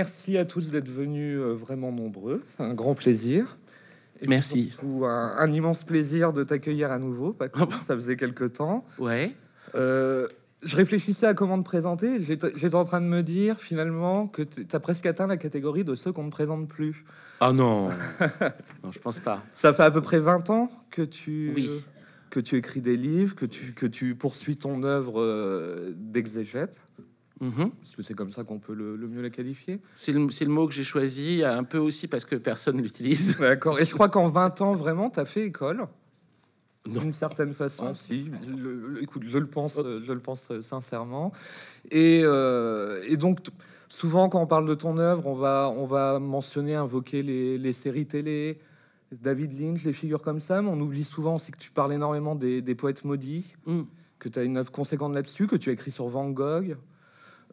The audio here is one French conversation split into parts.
Merci à tous d'être venus euh, vraiment nombreux. C'est un grand plaisir. Et Merci. Ou un, immense plaisir de t'accueillir à nouveau. que ça faisait quelque temps. Ouais. Euh, je réfléchissais à comment te présenter. J'étais en train de me dire finalement que tu as presque atteint la catégorie de ceux qu'on ne présente plus. Ah non. non, je pense pas. Ça fait à peu près 20 ans que tu que tu écris des livres, que tu que tu poursuis ton œuvre euh, d'exégète. Mhm. que C'est comme ça qu'on peut le, mieux la qualifier. C'est le, mot que j'ai choisi, un peu aussi parce que personne l'utilise. D'accord. Et je crois qu'en 20 ans, vraiment, tu as fait école D'une certaine façon, si. écoute, je le pense, je le pense euh, sincèrement. Et, euh, donc, souvent, quand on parle de ton œuvre, on va, on va mentionner, invoquer les, séries télé, David Lynch, les figures comme ça, mais on oublie souvent aussi que tu parles énormément des, poètes maudits, mm. que tu as une œuvre conséquente là-dessus, que tu as écrit sur Van Gogh,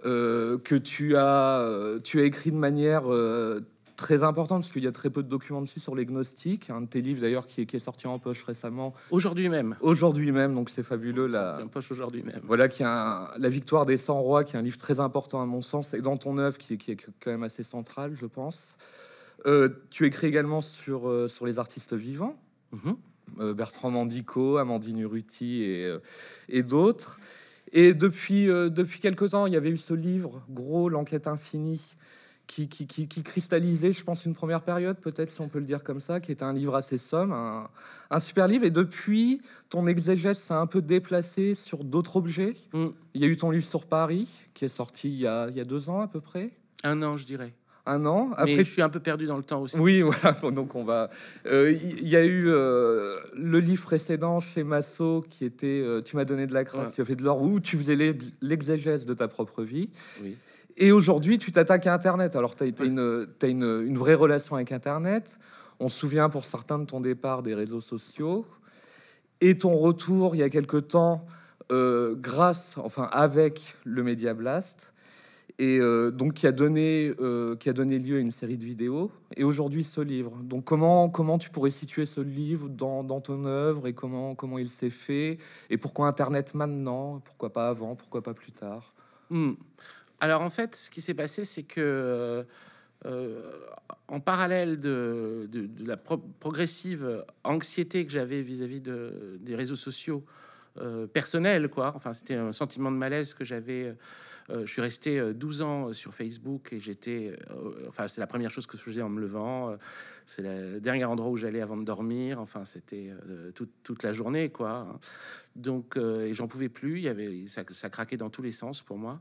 euh, que tu as, euh, tu as écrit de manière euh, très importante, parce qu'il y a très peu de documents dessus sur les gnostiques. Un de tes livres d'ailleurs qui est, qui est sorti en poche récemment. Aujourd'hui même. Aujourd'hui même, donc c'est fabuleux. La... en poche aujourd'hui même. Voilà, qui a La victoire des 100 rois, qui est un livre très important à mon sens, et dans ton œuvre qui, est, qui est quand même assez centrale, je pense. tu écris également sur, sur les artistes vivants, mhm. Bertrand Mandico, Amandine Urruti et, et d'autres. Et depuis, euh, quelques depuis temps, il y avait eu ce livre, gros, L'enquête infinie, qui, qui, qui, cristallisait, je pense, une première période, peut-être si on peut le dire comme ça, qui était un livre assez somme, un, un super livre. Et depuis, ton exégèse s'est un peu déplacé sur d'autres objets. Mm. Il y a eu ton livre sur Paris, qui est sorti il y a, il y a deux ans à peu près. Un an, je dirais un an. Après, je suis un peu perdu dans le temps aussi. Oui, voilà. donc on va. Euh, il y, a eu euh, le livre précédent chez Masso qui était euh, "Tu m'as donné de la grâce, tu as fait de l'or", où tu faisais l'exégèse de ta propre vie. Oui. Et aujourd'hui, tu t'attaques à Internet. Alors, tu as, une, une, une, vraie relation avec Internet. On se souvient pour certains de ton départ des réseaux sociaux et ton retour il y a quelque temps grâce, enfin avec le Media Blast et euh, donc qui a donné euh, qui a donné lieu à une série de vidéos et aujourd'hui ce livre. Donc comment comment tu pourrais situer ce livre dans, ton œuvre et comment comment il s'est fait et pourquoi Internet maintenant, pourquoi pas avant, pourquoi pas plus tard. Hmm. Alors en fait, ce qui s'est passé, c'est que euh, en parallèle de, la progressive anxiété que j'avais vis-à-vis de, des réseaux sociaux personnels, quoi. Enfin, c'était un sentiment de malaise que j'avais euh, je suis resté 12 euh, ans euh, sur Facebook et j'étais, enfin, c'est la première chose que je faisais en me levant. c'est le dernier endroit où j'allais avant de dormir. Enfin, c'était toute, la journée, quoi. Donc, et j'en pouvais plus. Il y avait, ça, ça craquait dans tous les sens pour moi.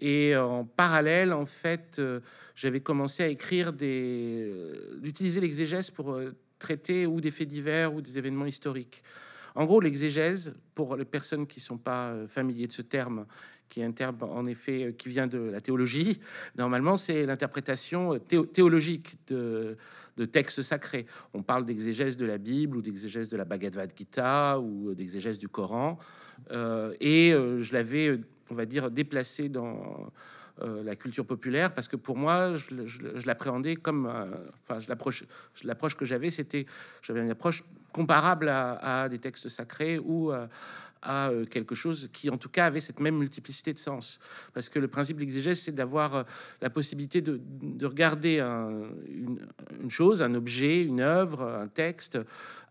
Et en parallèle, en fait, j'avais commencé à écrire des, d'utiliser l'exégèse pour traiter ou des faits divers ou des événements historiques. En gros, l'exégèse, pour les personnes qui ne sont pas familiers de ce terme qui en effet euh, qui vient de la théologie. Normalement, c'est l'interprétation euh, théologique de, de, textes sacrés. On parle d'exégèse de la Bible ou d'exégèse de la Bhagavad Gita ou euh, d'exégèse du Coran. et je l'avais, on va dire, déplacé dans la culture populaire parce que pour moi, je, l'appréhendais comme, enfin, l'approche, que j'avais, c'était, j'avais une approche comparable à, à, des textes sacrés ou à euh, quelque chose qui, en tout cas, avait cette même multiplicité de sens. Parce que le principe d'exégèse, c'est d'avoir euh, la possibilité de, regarder une, chose, un objet, une œuvre, un texte,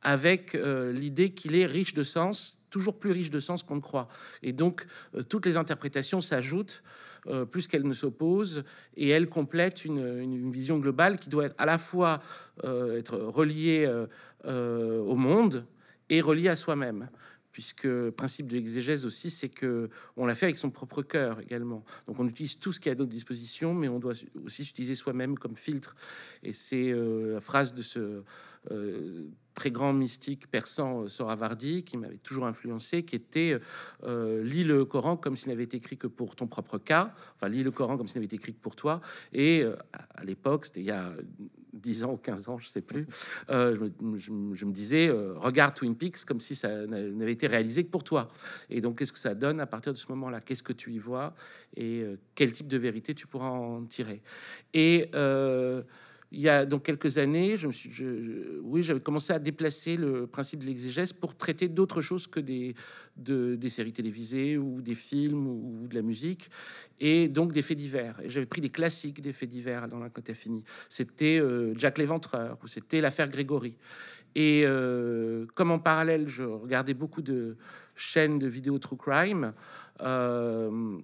avec euh, l'idée qu'il est riche de sens, toujours plus riche de sens qu'on ne croit. Et donc, toutes les interprétations s'ajoutent. plus qu'elles ne s'opposent, et elles complètent une, vision globale qui doit être à la fois être reliée au monde, et reliée à soi-même puisque le principe de l'exégèse aussi, c'est que on l'a fait avec son propre cœur également. Donc on utilise tout ce qui est à notre disposition, mais on doit aussi s'utiliser soi-même comme filtre. Et c'est euh, la phrase de ce euh, très grand mystique persan euh, Soravardi qui m'avait toujours influencé, qui était lis le Coran comme s'il n'avait été écrit que pour ton propre cas, enfin lis le Coran comme s'il n'avait été écrit que pour toi. Et à l'époque, c'était il y a 10 ans ou 15 ans, je sais plus, euh, je, me, disais, euh, regarde Twin Peaks comme si ça n'avait été réalisé que pour toi. Et donc, qu'est-ce que ça donne à partir de ce moment-là Qu'est-ce que tu y vois Et euh, quel type de vérité tu pourras en tirer Et il y a donc quelques années, je me suis, oui, j'avais commencé à déplacer le principe de l'exégèse pour traiter d'autres choses que des, des séries télévisées ou des films ou, de la musique, et donc des faits divers. Et j'avais pris des classiques des faits divers dans la côté fini. C'était euh, Jack l'Éventreur ou c'était l'affaire Grégory. Et euh, comme en parallèle, je regardais beaucoup de chaînes de vidéos true crime, euh,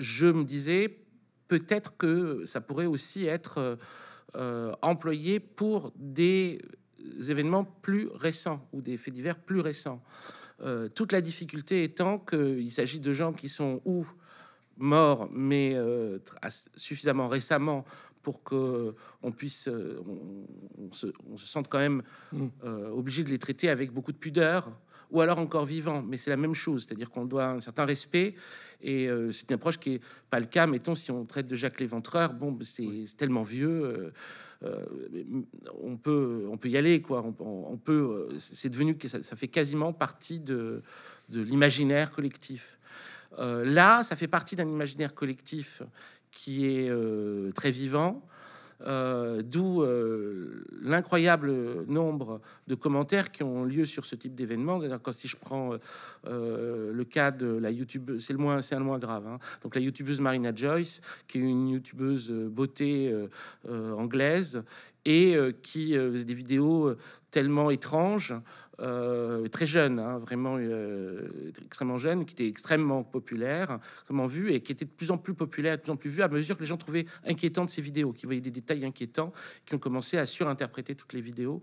je me disais peut-être que ça pourrait aussi être euh, euh, employé pour des événements plus récents ou des faits divers plus récents. Euh, toute la difficulté étant qu'il s'agit de gens qui sont ou morts, mais suffisamment récemment pour que puisse, se, sente quand même mmh. obligé de les traiter avec beaucoup de pudeur ou alors encore vivant. Mais c'est la même chose, c'est-à-dire qu'on doit un certain respect. Et euh, c'est une approche qui n'est pas le cas, mettons, si on traite de Jacques Léventreur, bon, bah, c'est tellement vieux, euh, euh, on, peut, on peut y aller, quoi. On, peut, c'est devenu, ça, ça fait quasiment partie de, l'imaginaire collectif. là, ça fait partie d'un imaginaire collectif qui est très vivant, euh, d'où euh, l'incroyable nombre de commentaires qui ont lieu sur ce type d'événement. Quand si je prends euh, le cas de la YouTube, c'est le moins, c'est un moins grave. Hein. Donc la youtubeuse Marina Joyce, qui est une youtubeuse beauté anglaise et qui faisait des vidéos tellement étrange, euh, très jeune, hein, vraiment euh, extrêmement jeune, qui était extrêmement populaire, extrêmement vu, et qui était de plus en plus populaire, de plus en plus vu, à mesure que les gens trouvaient de ces vidéos, qui voyaient des détails inquiétants, qui ont commencé à surinterpréter toutes les vidéos,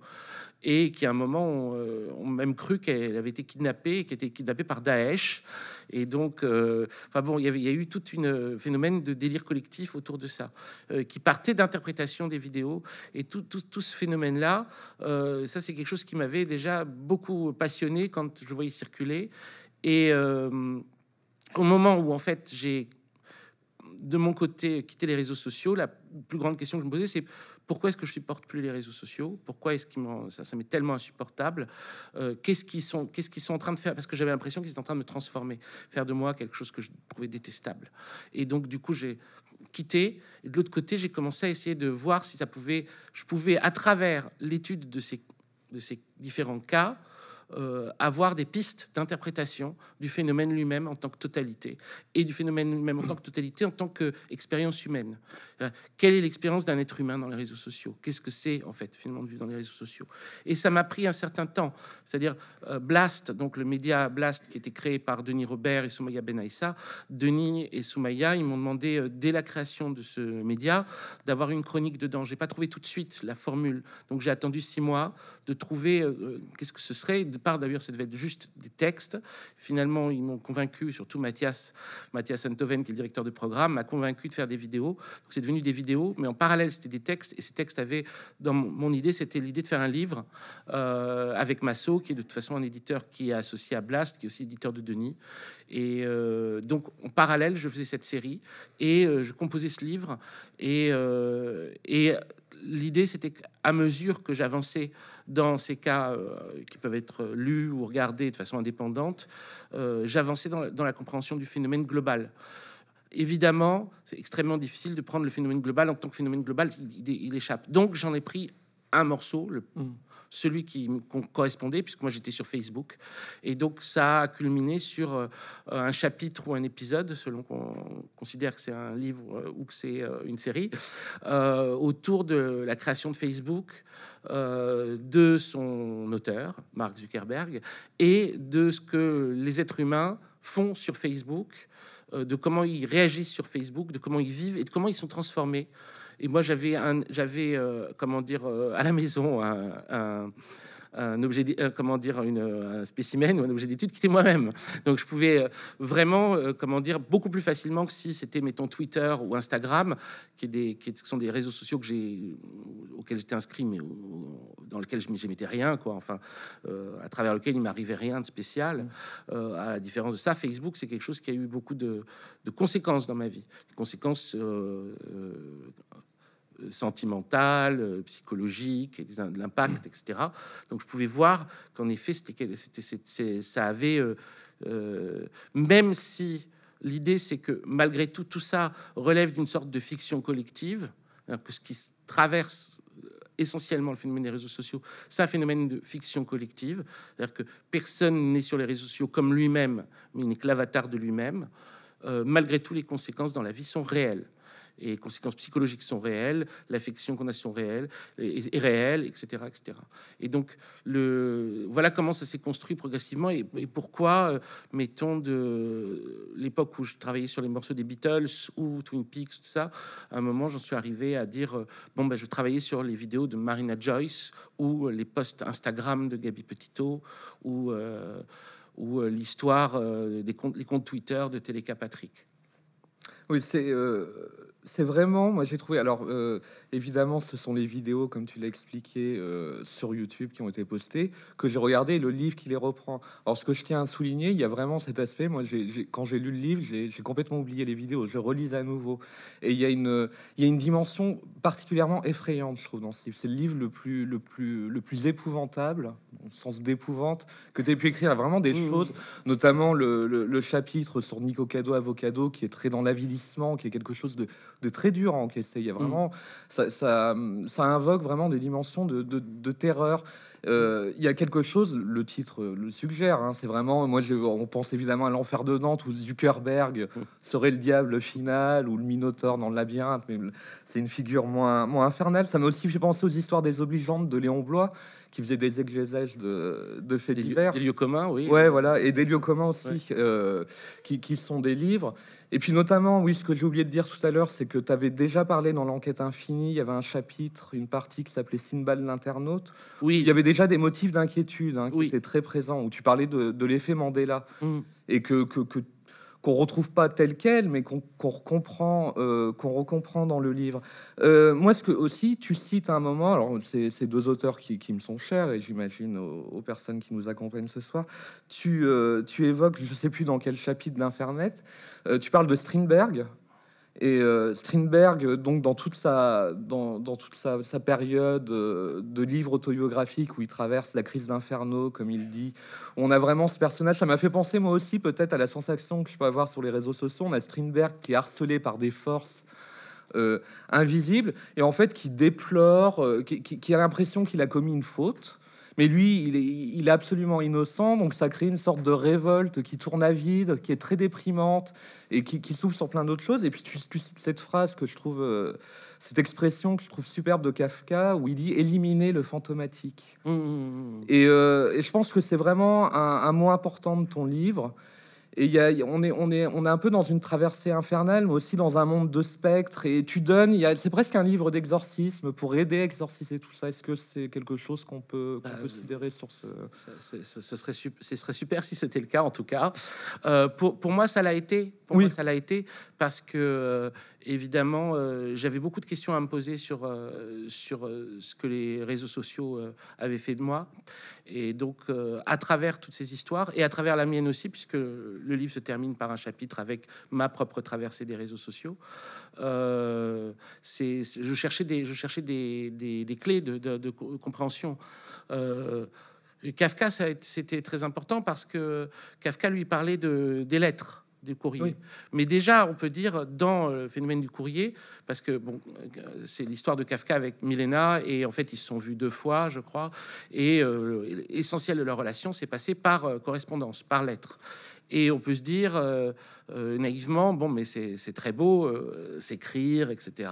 et qui à un moment ont, euh, même cru qu'elle avait été kidnappée, qui était kidnappée par Daesh, et donc, euh, enfin bon, il y, avait, il a eu tout un euh, phénomène de délire collectif autour de ça, euh, qui partait d'interprétation des vidéos. Et tout, tout ce phénomène-là, ça c'est quelque chose qui m'avait déjà beaucoup passionné quand je voyais circuler. Et au moment où en fait j'ai de mon côté quitté les réseaux sociaux, la plus grande question que je me posais c'est pourquoi est-ce que je supporte plus les réseaux sociaux Pourquoi est-ce que ça, ça m'est tellement insupportable euh, Qu'est-ce qu'ils sont, qu'est-ce sont en train de faire Parce que j'avais l'impression qu'ils étaient en train de me transformer, faire de moi quelque chose que je trouvais détestable. Et donc du coup j'ai quitté. Et de l'autre côté j'ai commencé à essayer de voir si ça pouvait, je pouvais à travers l'étude de ces de ces différents cas euh, avoir des pistes d'interprétation du phénomène lui-même en tant que totalité et du phénomène lui-même en tant que totalité en tant qu'expérience humaine. Euh, quelle est l'expérience d'un être humain dans les réseaux sociaux Qu'est-ce que c'est en fait finalement de vivre dans les réseaux sociaux Et ça m'a pris un certain temps, c'est-à-dire euh, Blast, donc le média Blast qui était créé par Denis Robert et Soumaya Benaïssa. Denis et Soumaya, ils m'ont demandé dès la création de ce média d'avoir une chronique dedans. J'ai pas trouvé tout de suite la formule, donc j'ai attendu six mois de trouver qu'est-ce que ce serait. De part, d'ailleurs, ça devait être juste des textes. Finalement, ils m'ont convaincu, surtout Mathias, Mathias Antoven, qui est le directeur de programme, m'a convaincu de faire des vidéos. Donc, c'est devenu des vidéos, mais en parallèle, c'était des textes. Et ces textes avaient, dans mon idée, c'était l'idée de faire un livre euh, avec Masso, qui est de toute façon un éditeur qui est associé à Blast, qui est aussi éditeur de Denis. Et euh, donc, en parallèle, je faisais cette série et euh, je composais ce livre. Et, et l'idée, c'était qu'à mesure que j'avançais dans ces cas euh, qui peuvent être lus ou regardés de façon indépendante, euh, j'avançais dans, la compréhension du phénomène global. Évidemment, c'est extrêmement difficile de prendre le phénomène global en tant que phénomène global, il, échappe. Donc j'en ai pris un morceau, le, mmh celui qui me correspondait, puisque moi j'étais sur Facebook. Et donc ça a culminé sur euh, un chapitre ou un épisode, selon qu'on considère que c'est un livre euh, ou que c'est euh, une série, autour de la création de Facebook, de son auteur, Mark Zuckerberg, et de ce que les êtres humains font sur Facebook, de comment ils réagissent sur Facebook, de comment ils vivent et de comment ils sont transformés et moi, j'avais, j'avais euh, comment dire, euh, à la maison un, objet, euh, comment dire, une, spécimen ou un objet d'étude qui était moi-même. Donc je pouvais vraiment, comment dire, beaucoup plus facilement que si c'était, mettons, Twitter ou Instagram, qui, est des, sont des réseaux sociaux que j'ai, auxquels j'étais inscrit, mais dans lesquels je mettais rien, quoi. Enfin, à travers lequel il m'arrivait rien de spécial. Mmh. à la différence de ça, Facebook, c'est quelque chose qui a eu beaucoup de, conséquences dans ma vie, conséquences sentimentale, euh, psychologique, de l'impact, etc. Donc je pouvais voir qu'en effet, c'était, c'était, ça avait, euh, euh, même si l'idée c'est que malgré tout, tout ça relève d'une sorte de fiction collective, hein, que ce qui traverse essentiellement le phénomène des réseaux sociaux, c'est un phénomène de fiction collective, c'est-à-dire que personne n'est sur les réseaux sociaux comme lui-même, mais il n'est que l'avatar de lui-même. malgré tout, les conséquences dans la vie sont réelles et les conséquences psychologiques sont réelles, l'affection qu'on a sont réelles, est, réelle, etc., etc. Et donc, le, voilà comment ça s'est construit progressivement et, pourquoi, euh, mettons, de l'époque où je travaillais sur les morceaux des Beatles ou Twin Peaks, tout ça, à un moment, j'en suis arrivé à dire, euh, bon, ben, je travaillais sur les vidéos de Marina Joyce ou euh, les posts Instagram de Gabi Petito ou... ou l'histoire des comptes, les comptes Twitter de Téléca Patrick. Oui, c'est c'est vraiment, moi j'ai trouvé, alors euh, évidemment ce sont les vidéos comme tu l'as expliqué euh, sur YouTube qui ont été postées, que j'ai regardé le livre qui les reprend. Alors ce que je tiens à souligner, il y a vraiment cet aspect, moi quand j'ai lu le livre, j'ai complètement oublié les vidéos, je relise à nouveau. Et il y a une, il y a une dimension particulièrement effrayante, je trouve, dans ce livre. C'est le livre le le plus épouvantable sens d'épouvante que tu as pu écrire vraiment des choses, mmh, mmh. notamment le, chapitre sur Nico Cado Avocado qui est très dans l'avilissement, qui est quelque chose de, très dur à encaisser. Il y a mmh. vraiment ça, ça, invoque vraiment des dimensions de, terreur. Euh, il y a quelque chose, le titre le suggère, hein. c'est vraiment, moi je, on pense évidemment à l'enfer de Nantes où Zuckerberg serait le diable final ou le Minotaure dans le labyrinthe, mais c'est une figure moins, moins infernale. Ça m'a aussi fait penser aux histoires des obligeantes de Léon Blois, qui faisait des exégèses de, de faits divers. des lieux communs, oui. Ouais, voilà, et des lieux communs aussi, euh, qui, qui, sont des livres. Et puis notamment, oui, ce que j'ai oublié de dire tout à l'heure, c'est que tu avais déjà parlé dans l'enquête infinie, il y avait un chapitre, une partie qui s'appelait Sinbad l'internaute. Oui. Il y avait déjà des motifs d'inquiétude hein, qui étaient très présents, où tu parlais de, de l'effet Mandela. Mmh. Et que, que, que qu'on retrouve pas tel quel, mais qu'on comprend, euh, qu'on recomprend dans le livre. Euh, moi, ce que aussi, tu cites un moment, alors ces deux auteurs qui, me sont chers, et j'imagine aux, personnes qui nous accompagnent ce soir, tu, euh, évoques, je ne sais plus dans quel chapitre d'Infernet, tu parles de Strindberg. Et euh, Strindberg, donc dans toute sa, dans, toute sa, période euh, de livre autobiographique où il traverse la crise d'Inferno, comme il dit, on a vraiment ce personnage. Ça m'a fait penser moi aussi peut-être à la sensation que je peux avoir sur les réseaux sociaux. On a Strindberg qui est harcelé par des forces euh, invisibles et en fait qui déplore, qui a l'impression qu'il a commis une faute mais lui, il est, absolument innocent, donc ça crée une sorte de révolte qui tourne à vide, qui est très déprimante et qui, qui sur plein d'autres choses. Et puis tu, cette phrase que je trouve, euh, cette expression que je trouve superbe de Kafka, où il dit éliminer le fantomatique. Mmh, mmh, mmh, euh, et, je pense que c'est vraiment un mot important de ton livre y a, on, est, on, est, on est un peu dans une traversée infernale, mais aussi dans un monde de spectres. Et tu donnes, c'est presque un livre d'exorcisme pour aider à exorciser tout ça. Est-ce que c'est quelque chose qu'on peut considérer bah, euh, sur ce... ce, serait, serait super si c'était le cas, en tout cas. Euh, pour, pour, moi, ça l'a été. Pour oui. moi, ça l'a été parce que, euh, évidemment, j'avais beaucoup de questions à me poser sur, sur ce que les réseaux sociaux avaient fait de moi. Et donc, à travers toutes ces histoires, et à travers la mienne aussi, puisque le livre se termine par un chapitre avec ma propre traversée des réseaux sociaux. Euh, c'est, je cherchais des, je cherchais des, clés de, compréhension. Euh, Kafka, ça, c'était très important parce que Kafka lui parlait de, des lettres des courriers. Mais déjà, on peut dire dans le phénomène du courrier, parce que bon, c'est l'histoire de Kafka avec Milena, et en fait, ils se sont vus deux fois, je crois, et euh, l'essentiel de leur relation s'est passé par euh, correspondance, par lettres. Et on peut se dire euh, euh, naïvement, bon, mais c'est très beau, euh, s'écrire, etc.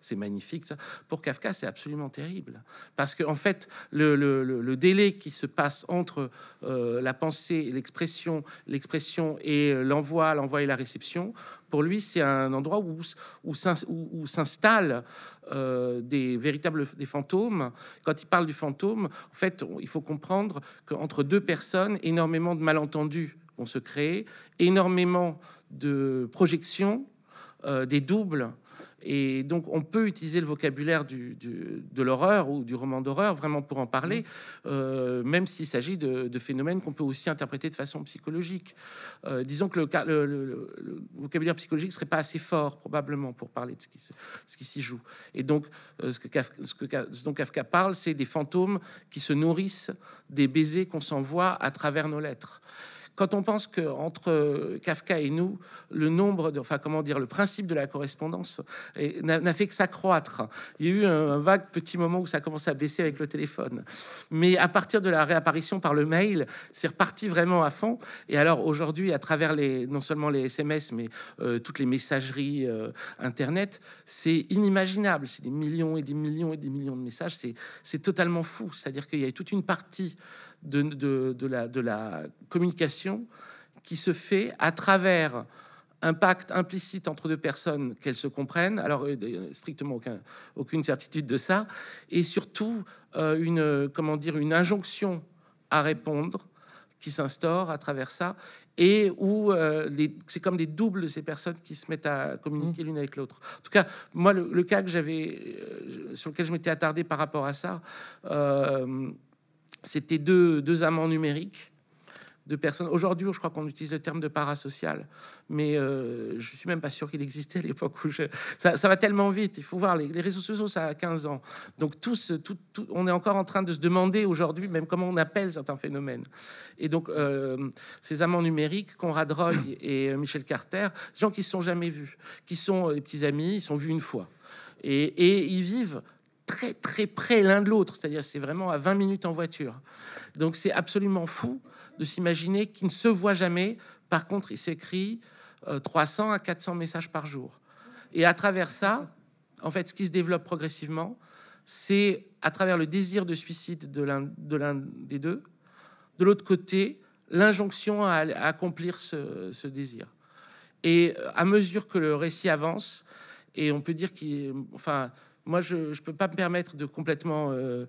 C'est magnifique. Pour Kafka, c'est absolument terrible. Parce qu'en en fait, le, délai qui se passe entre euh, la pensée et l'expression, l'expression et l'envoi, l'envoi et la réception, pour lui, c'est un endroit où, s'installent des véritables des fantômes. Quand il parle du fantôme, en fait, il faut comprendre qu'entre deux personnes, énormément de malentendus on se crée énormément de projections, euh, des doubles. Et donc, on peut utiliser le vocabulaire de l'horreur ou du roman d'horreur vraiment pour en parler, mmh. euh, même s'il s'agit de, phénomènes qu'on peut aussi interpréter de façon psychologique. Euh, disons que le, vocabulaire psychologique serait pas assez fort, probablement, pour parler de ce qui, s'y joue. Et donc, ce, que ce, dont Kafka parle, c'est des fantômes qui se nourrissent des baisers qu'on s'envoie à travers nos lettres. Quand on pense que entre euh, Kafka et nous, le nombre, de, enfin comment dire, le principe de la correspondance n'a fait que s'accroître. Il y a eu un, vague petit moment où ça commence à baisser avec le téléphone, mais à partir de la réapparition par le mail, c'est reparti vraiment à fond. Et alors aujourd'hui, à travers les non seulement les SMS, mais euh, toutes les messageries euh, internet, c'est inimaginable. C'est des millions et des millions et des millions de messages. C'est totalement fou. C'est-à-dire qu'il y a toute une partie de, de, la, communication qui se fait à travers un pacte implicite entre deux personnes qu'elles se comprennent, alors strictement aucun, aucune certitude de ça, et surtout euh, une comment dire une injonction à répondre qui s'instaure à travers ça, et où euh, c'est comme des doubles de ces personnes qui se mettent à communiquer mmh. l'une avec l'autre. En tout cas, moi le, cas que j'avais euh, sur lequel je m'étais attardé par rapport à ça c'était deux, amants numériques, deux personnes. Aujourd'hui, je crois qu'on utilise le terme de parasocial, mais euh, je suis même pas sûr qu'il existait à l'époque où ça, va tellement vite. Il faut voir les, réseaux sociaux, ça a 15 ans. Donc on est encore en train de se demander aujourd'hui même comment on appelle certains phénomènes. Et donc euh, ces amants numériques, Conrad Roy et euh, Michel Carter, ces gens qui ne se sont jamais vus, qui sont des petits amis, ils sont vus une fois, et ils vivent très très près l'un de l'autre, c'est-à-dire c'est vraiment à 20 minutes en voiture. Donc c'est absolument fou de s'imaginer qu'il ne se voit jamais. Par contre, il s'écrit 300 euh, à 400 messages par jour. Et à travers ça, en fait, ce qui se développe progressivement, c'est à travers le désir de suicide de l'un de des deux, de l'autre côté, l'injonction à, accomplir ce, désir. Et euh, à mesure que le récit avance, et on peut dire qu'il, enfin, moi, je ne peux pas me permettre de complètement euh,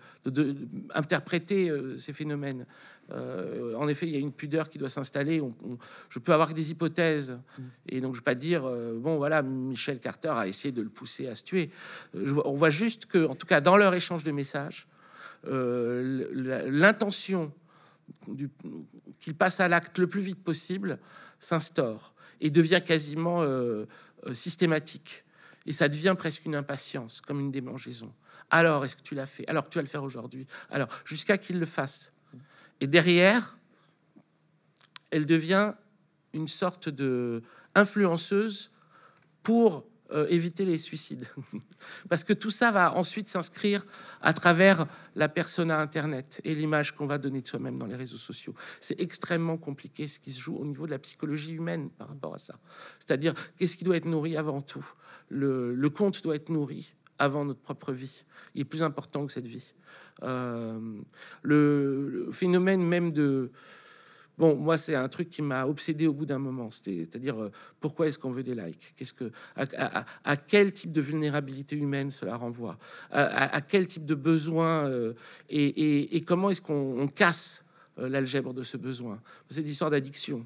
interpréter euh, ces phénomènes. Euh, en effet, il y a une pudeur qui doit s'installer. je peux avoir des hypothèses. Mm. Et donc, je ne vais pas dire, bon, voilà, Michel Carter a essayé de le pousser à se tuer. on voit juste que, en tout cas, dans leur échange de messages, l'intention qu'il passe à l'acte le plus vite possible s'instaure et devient quasiment systématique. Et ça devient presque une impatience, comme une démangeaison. Alors, est-ce que tu l'as fait Alors, tu vas le faire aujourd'hui. Alors, jusqu'à qu'il le fasse. Et derrière, elle devient une sorte de influenceuse pour euh, éviter les suicides. Parce que tout ça va ensuite s'inscrire à travers la personne à Internet et l'image qu'on va donner de soi-même dans les réseaux sociaux. C'est extrêmement compliqué ce qui se joue au niveau de la psychologie humaine par rapport à ça. C'est-à-dire, qu'est-ce qui doit être nourri avant tout le, compte doit être nourri avant notre propre vie. Il est plus important que cette vie. Euh, le, phénomène même de Bon, moi, c'est un truc qui m'a obsédé au bout d'un moment. C'est-à-dire, euh, pourquoi est-ce qu'on veut des likes Qu'est-ce que, à, quel type de vulnérabilité humaine cela renvoie à, quel type de besoin euh, et, comment est-ce qu'on casse euh, l'algèbre de ce besoin C'est histoire d'addiction.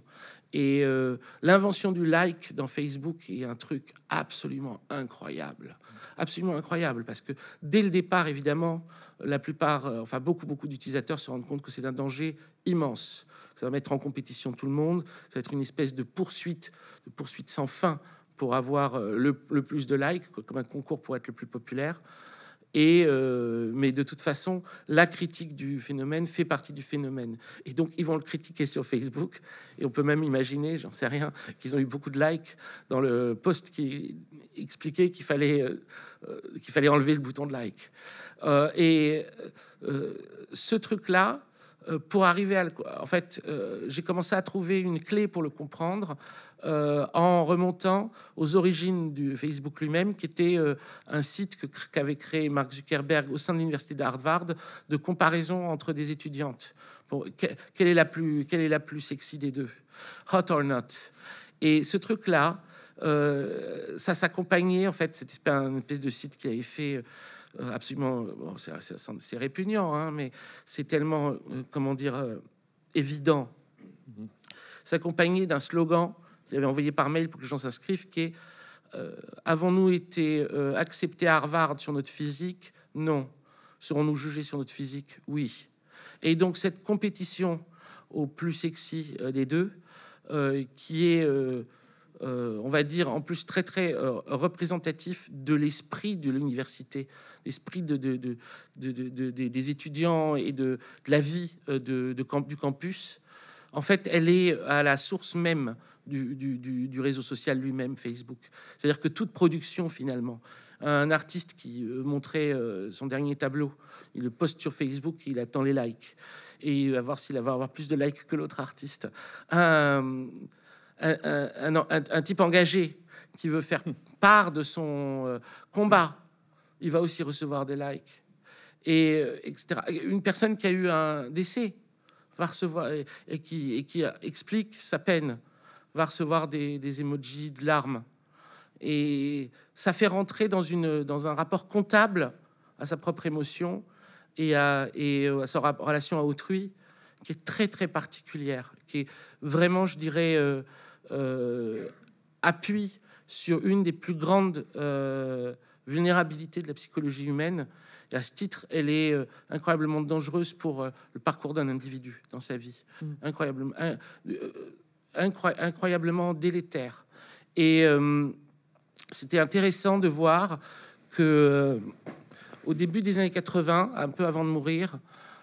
Et euh, l'invention du like dans Facebook est un truc absolument incroyable. Absolument incroyable, parce que dès le départ, évidemment, la plupart, euh, enfin beaucoup, beaucoup d'utilisateurs se rendent compte que c'est un danger immense. Ça va mettre en compétition tout le monde, ça va être une espèce de poursuite, de poursuite sans fin pour avoir euh, le plus de likes, comme un concours pour être le plus populaire. Et, euh, mais de toute façon, la critique du phénomène fait partie du phénomène. Et donc, ils vont le critiquer sur Facebook. Et on peut même imaginer, j'en sais rien, qu'ils ont eu beaucoup de likes dans le post qui expliquait qu'il fallait, euh, euh, qu'il fallait enlever le bouton de like. et ce truc-là, pour arriver à... En fait, j'ai commencé à trouver une clé pour le comprendre euh, en remontant aux origines du Facebook lui-même, qui était euh, un site qu'avait créé Mark Zuckerberg au sein de l'université d'Harvard de comparaison entre des étudiantes. quelle, est la plus, sexy des deux Hot or not Et ce truc-là, euh, ça s'accompagnait en fait, c'était une espèce de site qui avait fait absolument, c'est répugnant, hein, mais c'est tellement, comment dire, évident. Mm-hmm. S'accompagnait d'un slogan qui avait envoyé par mail pour que les gens s'inscrivent, qui est euh, Avons-nous été euh, acceptés à Harvard sur notre physique Non. Serons-nous jugés sur notre physique Oui. Et donc cette compétition au plus sexy euh, des deux, qui est, on va dire, en plus très très représentatif de l'esprit de l'université, l'esprit de, des étudiants et de, la vie de, du campus, en fait, elle est à la source même du, réseau social lui-même, Facebook. C'est-à-dire que toute production, finalement, un artiste qui euh, montrait euh, son dernier tableau, il le poste sur Facebook, il attend les likes et il va voir s'il va avoir plus de likes que l'autre artiste. Un, type engagé qui veut faire part de son euh, combat, il va aussi recevoir des likes. Et Une personne qui a eu un décès, va recevoir et, qui, explique sa peine, va recevoir des, des emojis de larmes. Et ça fait rentrer dans, une, dans un rapport comptable à sa propre émotion et à, sa relation à autrui qui est très très particulière, qui est vraiment, je dirais, euh, euh appui sur une des plus grandes euh, vulnérabilités de la psychologie humaine, et à ce titre, elle est euh, incroyablement dangereuse pour euh, le parcours d'un individu dans sa vie, mm. incroyablement, euh, incroyablement délétère. Et c'était intéressant de voir que, au début des années 80, un peu avant de mourir,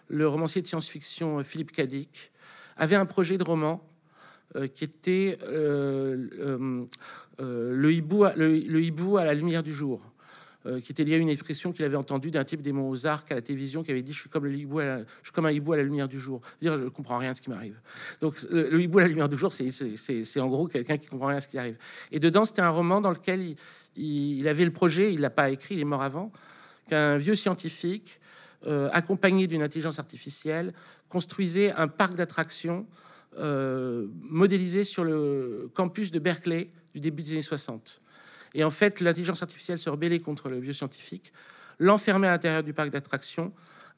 le romancier de science-fiction Philippe Cadic avait un projet de roman qui était le, hibou, le, hibou à la lumière du jour. Euh, qui était lié à une expression qu'il avait entendue d'un type des mots aux arcs à la télévision qui avait dit Je suis comme, le suis comme un hibou à la lumière du jour. Dire, je comprends rien de ce qui m'arrive. Donc, le, hibou à la lumière du jour, c'est en gros quelqu'un qui comprend rien à ce qui arrive. Et dedans, c'était un roman dans lequel il, avait le projet, il l'a pas écrit, il est mort avant, qu'un vieux scientifique, euh, accompagné d'une intelligence artificielle, construisait un parc d'attractions. Euh, modélisé sur le campus de Berkeley du début des années 60. Et en fait, l'intelligence artificielle se rebellait contre le vieux scientifique, l'enfermait à l'intérieur du parc d'attractions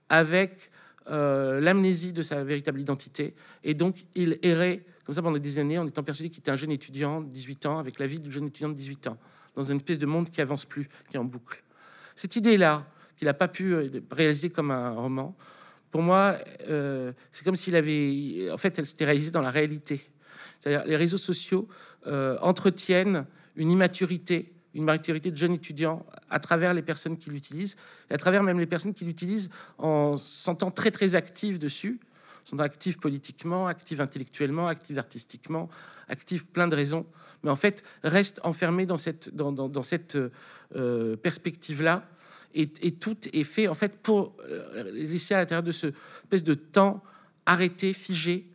avec euh, l'amnésie de sa véritable identité. Et donc, il errait comme ça pendant des années en étant persuadé qu'il était un jeune étudiant de 18 ans, avec la vie du jeune étudiant de 18 ans, dans une espèce de monde qui avance plus, qui est en boucle. Cette idée-là, qu'il n'a pas pu euh, réaliser comme un roman, pour moi, euh, c'est comme s'il avait... En fait, elle s'était réalisée dans la réalité. C'est-à-dire les réseaux sociaux entretiennent une immaturité, une maturité de jeunes étudiants à travers les personnes qui l'utilisent, et à travers même les personnes qui l'utilisent en sentant très très actives dessus, sont actives politiquement, actives intellectuellement, actives artistiquement, actives plein de raisons, mais en fait restent enfermé dans cette, dans, cette euh, perspective-là, et, tout est fait en fait pour euh, laisser à l'intérieur de ce espèce de temps arrêté, figé,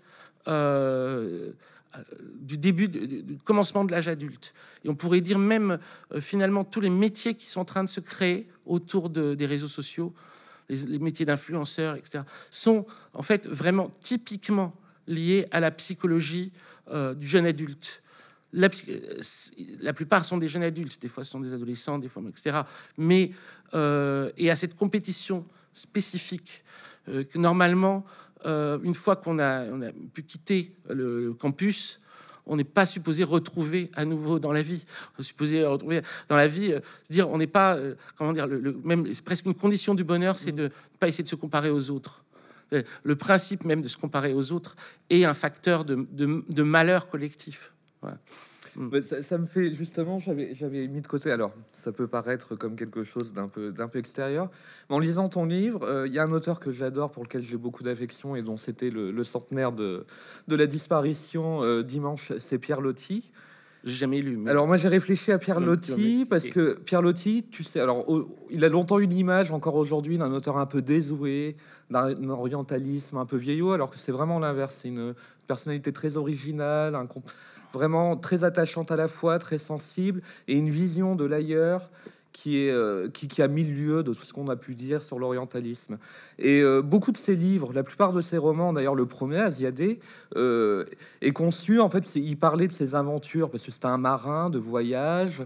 euh, euh, du début, du, commencement de l'âge adulte. Et on pourrait dire même euh, finalement tous les métiers qui sont en train de se créer autour des réseaux sociaux, les, métiers d'influenceurs, etc., sont en fait vraiment typiquement liés à la psychologie euh, du jeune adulte. La, plupart sont des jeunes adultes, des fois sont des adolescents, des fois, etc. Mais et à cette compétition spécifique euh, que normalement, euh, une fois qu'on a, a, pu quitter le, campus, on n'est pas supposé retrouver à nouveau dans la vie. On est supposé retrouver dans la vie, euh, dire on n'est pas, comment dire, le, même, presque une condition du bonheur, c'est de ne mm. pas essayer de se comparer aux autres. Le principe même de se comparer aux autres est un facteur de, malheur collectif. Mm. Ça, me fait justement, j'avais mis de côté. Alors, ça peut paraître comme quelque chose d'un peu peu extérieur, mais en lisant ton livre, euh, il y a un auteur que j'adore, pour lequel j'ai beaucoup d'affection et dont c'était le, centenaire de de la disparition euh, dimanche, c'est Pierre Lotti. J'ai jamais lu. Alors moi j'ai réfléchi à Pierre Loti parce que Pierre Loti, tu sais, alors il a longtemps eu l'image encore aujourd'hui d'un auteur un peu désoué, d'un orientalisme un peu vieillot, alors que c'est vraiment l'inverse. C'est une personnalité très originale, un, vraiment très attachante à la fois, très sensible, et une vision de l'ailleurs qui, est, euh, qui, a mis lieu de tout ce qu'on a pu dire sur l'orientalisme. Et euh, beaucoup de ses livres, la plupart de ses romans, d'ailleurs le premier, Asiadé, euh, est conçu, en fait, il parlait de ses aventures, parce que c'était un marin de voyage,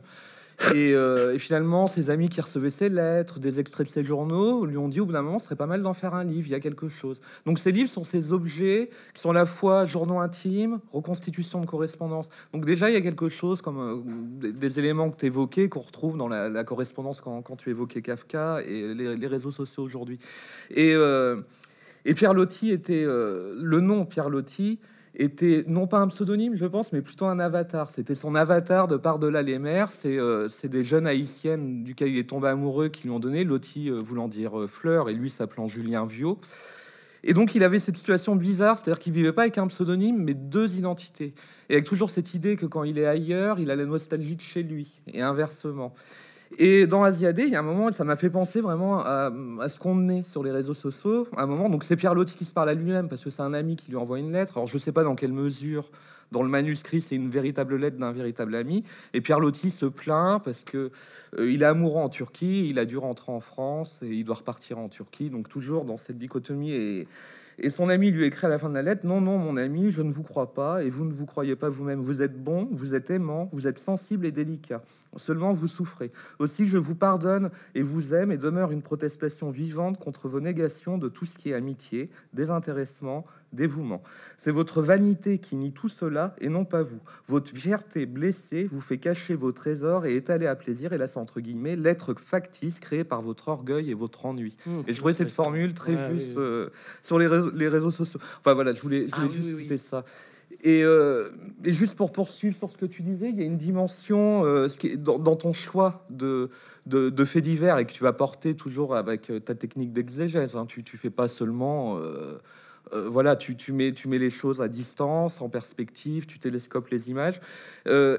euh, et, finalement, ses amis qui recevaient ses lettres, des extraits de ses journaux, lui ont dit au bout d'un moment, ce serait pas mal d'en faire un livre, il y a quelque chose. Donc ces livres sont ces objets qui sont à la fois journaux intimes, reconstitution de correspondance. Donc déjà, il y a quelque chose comme euh, des éléments que tu évoquais, qu'on retrouve dans la, correspondance quand, tu évoquais Kafka et les, réseaux sociaux aujourd'hui. Et, euh, et, Pierre Lotti était... le nom Pierre Lotti était non pas un pseudonyme, je pense, mais plutôt un avatar. C'était son avatar de par delà les mers. C'est des jeunes haïtiennes duquel il est tombé amoureux qui lui ont donné, Loti euh, voulant dire euh, fleur et lui s'appelant Julien Viau. Et donc il avait cette situation bizarre, c'est-à-dire qu'il vivait pas avec un pseudonyme, mais deux identités. Et avec toujours cette idée que quand il est ailleurs, il a la nostalgie de chez lui, et inversement. Et dans Asiadé, il y a un moment, ça m'a fait penser vraiment à, ce qu'on est sur les réseaux sociaux. À un moment, donc c'est Pierre Lotti qui se parle à lui-même parce que c'est un ami qui lui envoie une lettre. Alors je ne sais pas dans quelle mesure dans le manuscrit, c'est une véritable lettre d'un véritable ami. Et Pierre Lotti se plaint parce que euh, il est amoureux en Turquie, il a dû rentrer en France et il doit repartir en Turquie. Donc toujours dans cette dichotomie et, et son ami lui écrit à la fin de la lettre Non, non, mon ami, je ne vous crois pas et vous ne vous croyez pas vous-même. Vous êtes bon, vous êtes aimant, vous êtes sensible et délicat. Seulement, vous souffrez. Aussi, je vous pardonne et vous aime et demeure une protestation vivante contre vos négations de tout ce qui est amitié, désintéressement, dévouement. C'est votre vanité qui nie tout cela et non pas vous. Votre fierté blessée vous fait cacher vos trésors et étaler à plaisir, et c'est entre guillemets, l'être factice créé par votre orgueil et votre ennui. Mmh, et je trouvais cette formule très juste euh, sur les réseaux, les réseaux, sociaux. Enfin voilà, je voulais, ah, juste faire ça. Euh, et, juste pour poursuivre sur ce que tu disais, il y a une dimension euh, ce qui est dans, ton choix de, de, faits divers et que tu vas porter toujours avec ta technique d'exégèse. Hein. Tu ne fais pas seulement euh, voilà, tu, mets, les choses à distance, en perspective, tu télescopes les images. Euh,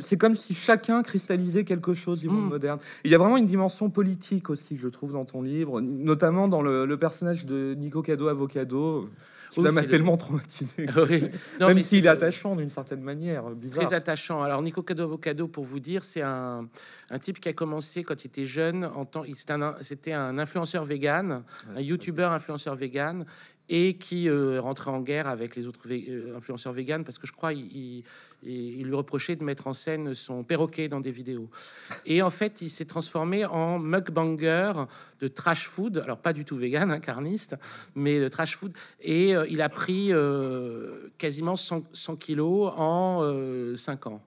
c'est comme si chacun cristallisait quelque chose du monde mm. moderne. Il y a vraiment une dimension politique aussi, je trouve, dans ton livre, notamment dans le, personnage de Nico Cado Avocado. Il m'a tellement traumatisé. oui. non, Même s'il est, attachant d'une certaine manière, euh, bizarre. Très attachant. Alors Nico Cado Avocado, pour vous dire, c'est un, type qui a commencé quand il était jeune. En temps, c'était un, influenceur vegan, un youtubeur influenceur vegan, et qui euh, rentrait en guerre avec les autres euh, influenceurs véganes parce que je crois il, lui reprochait de mettre en scène son perroquet dans des vidéos. Et en fait, il s'est transformé en mukbanger de trash food, alors pas du tout vegan, hein, carniste, mais de trash food. Et euh, il a pris quasiment 100, 100, kilos en 5 ans.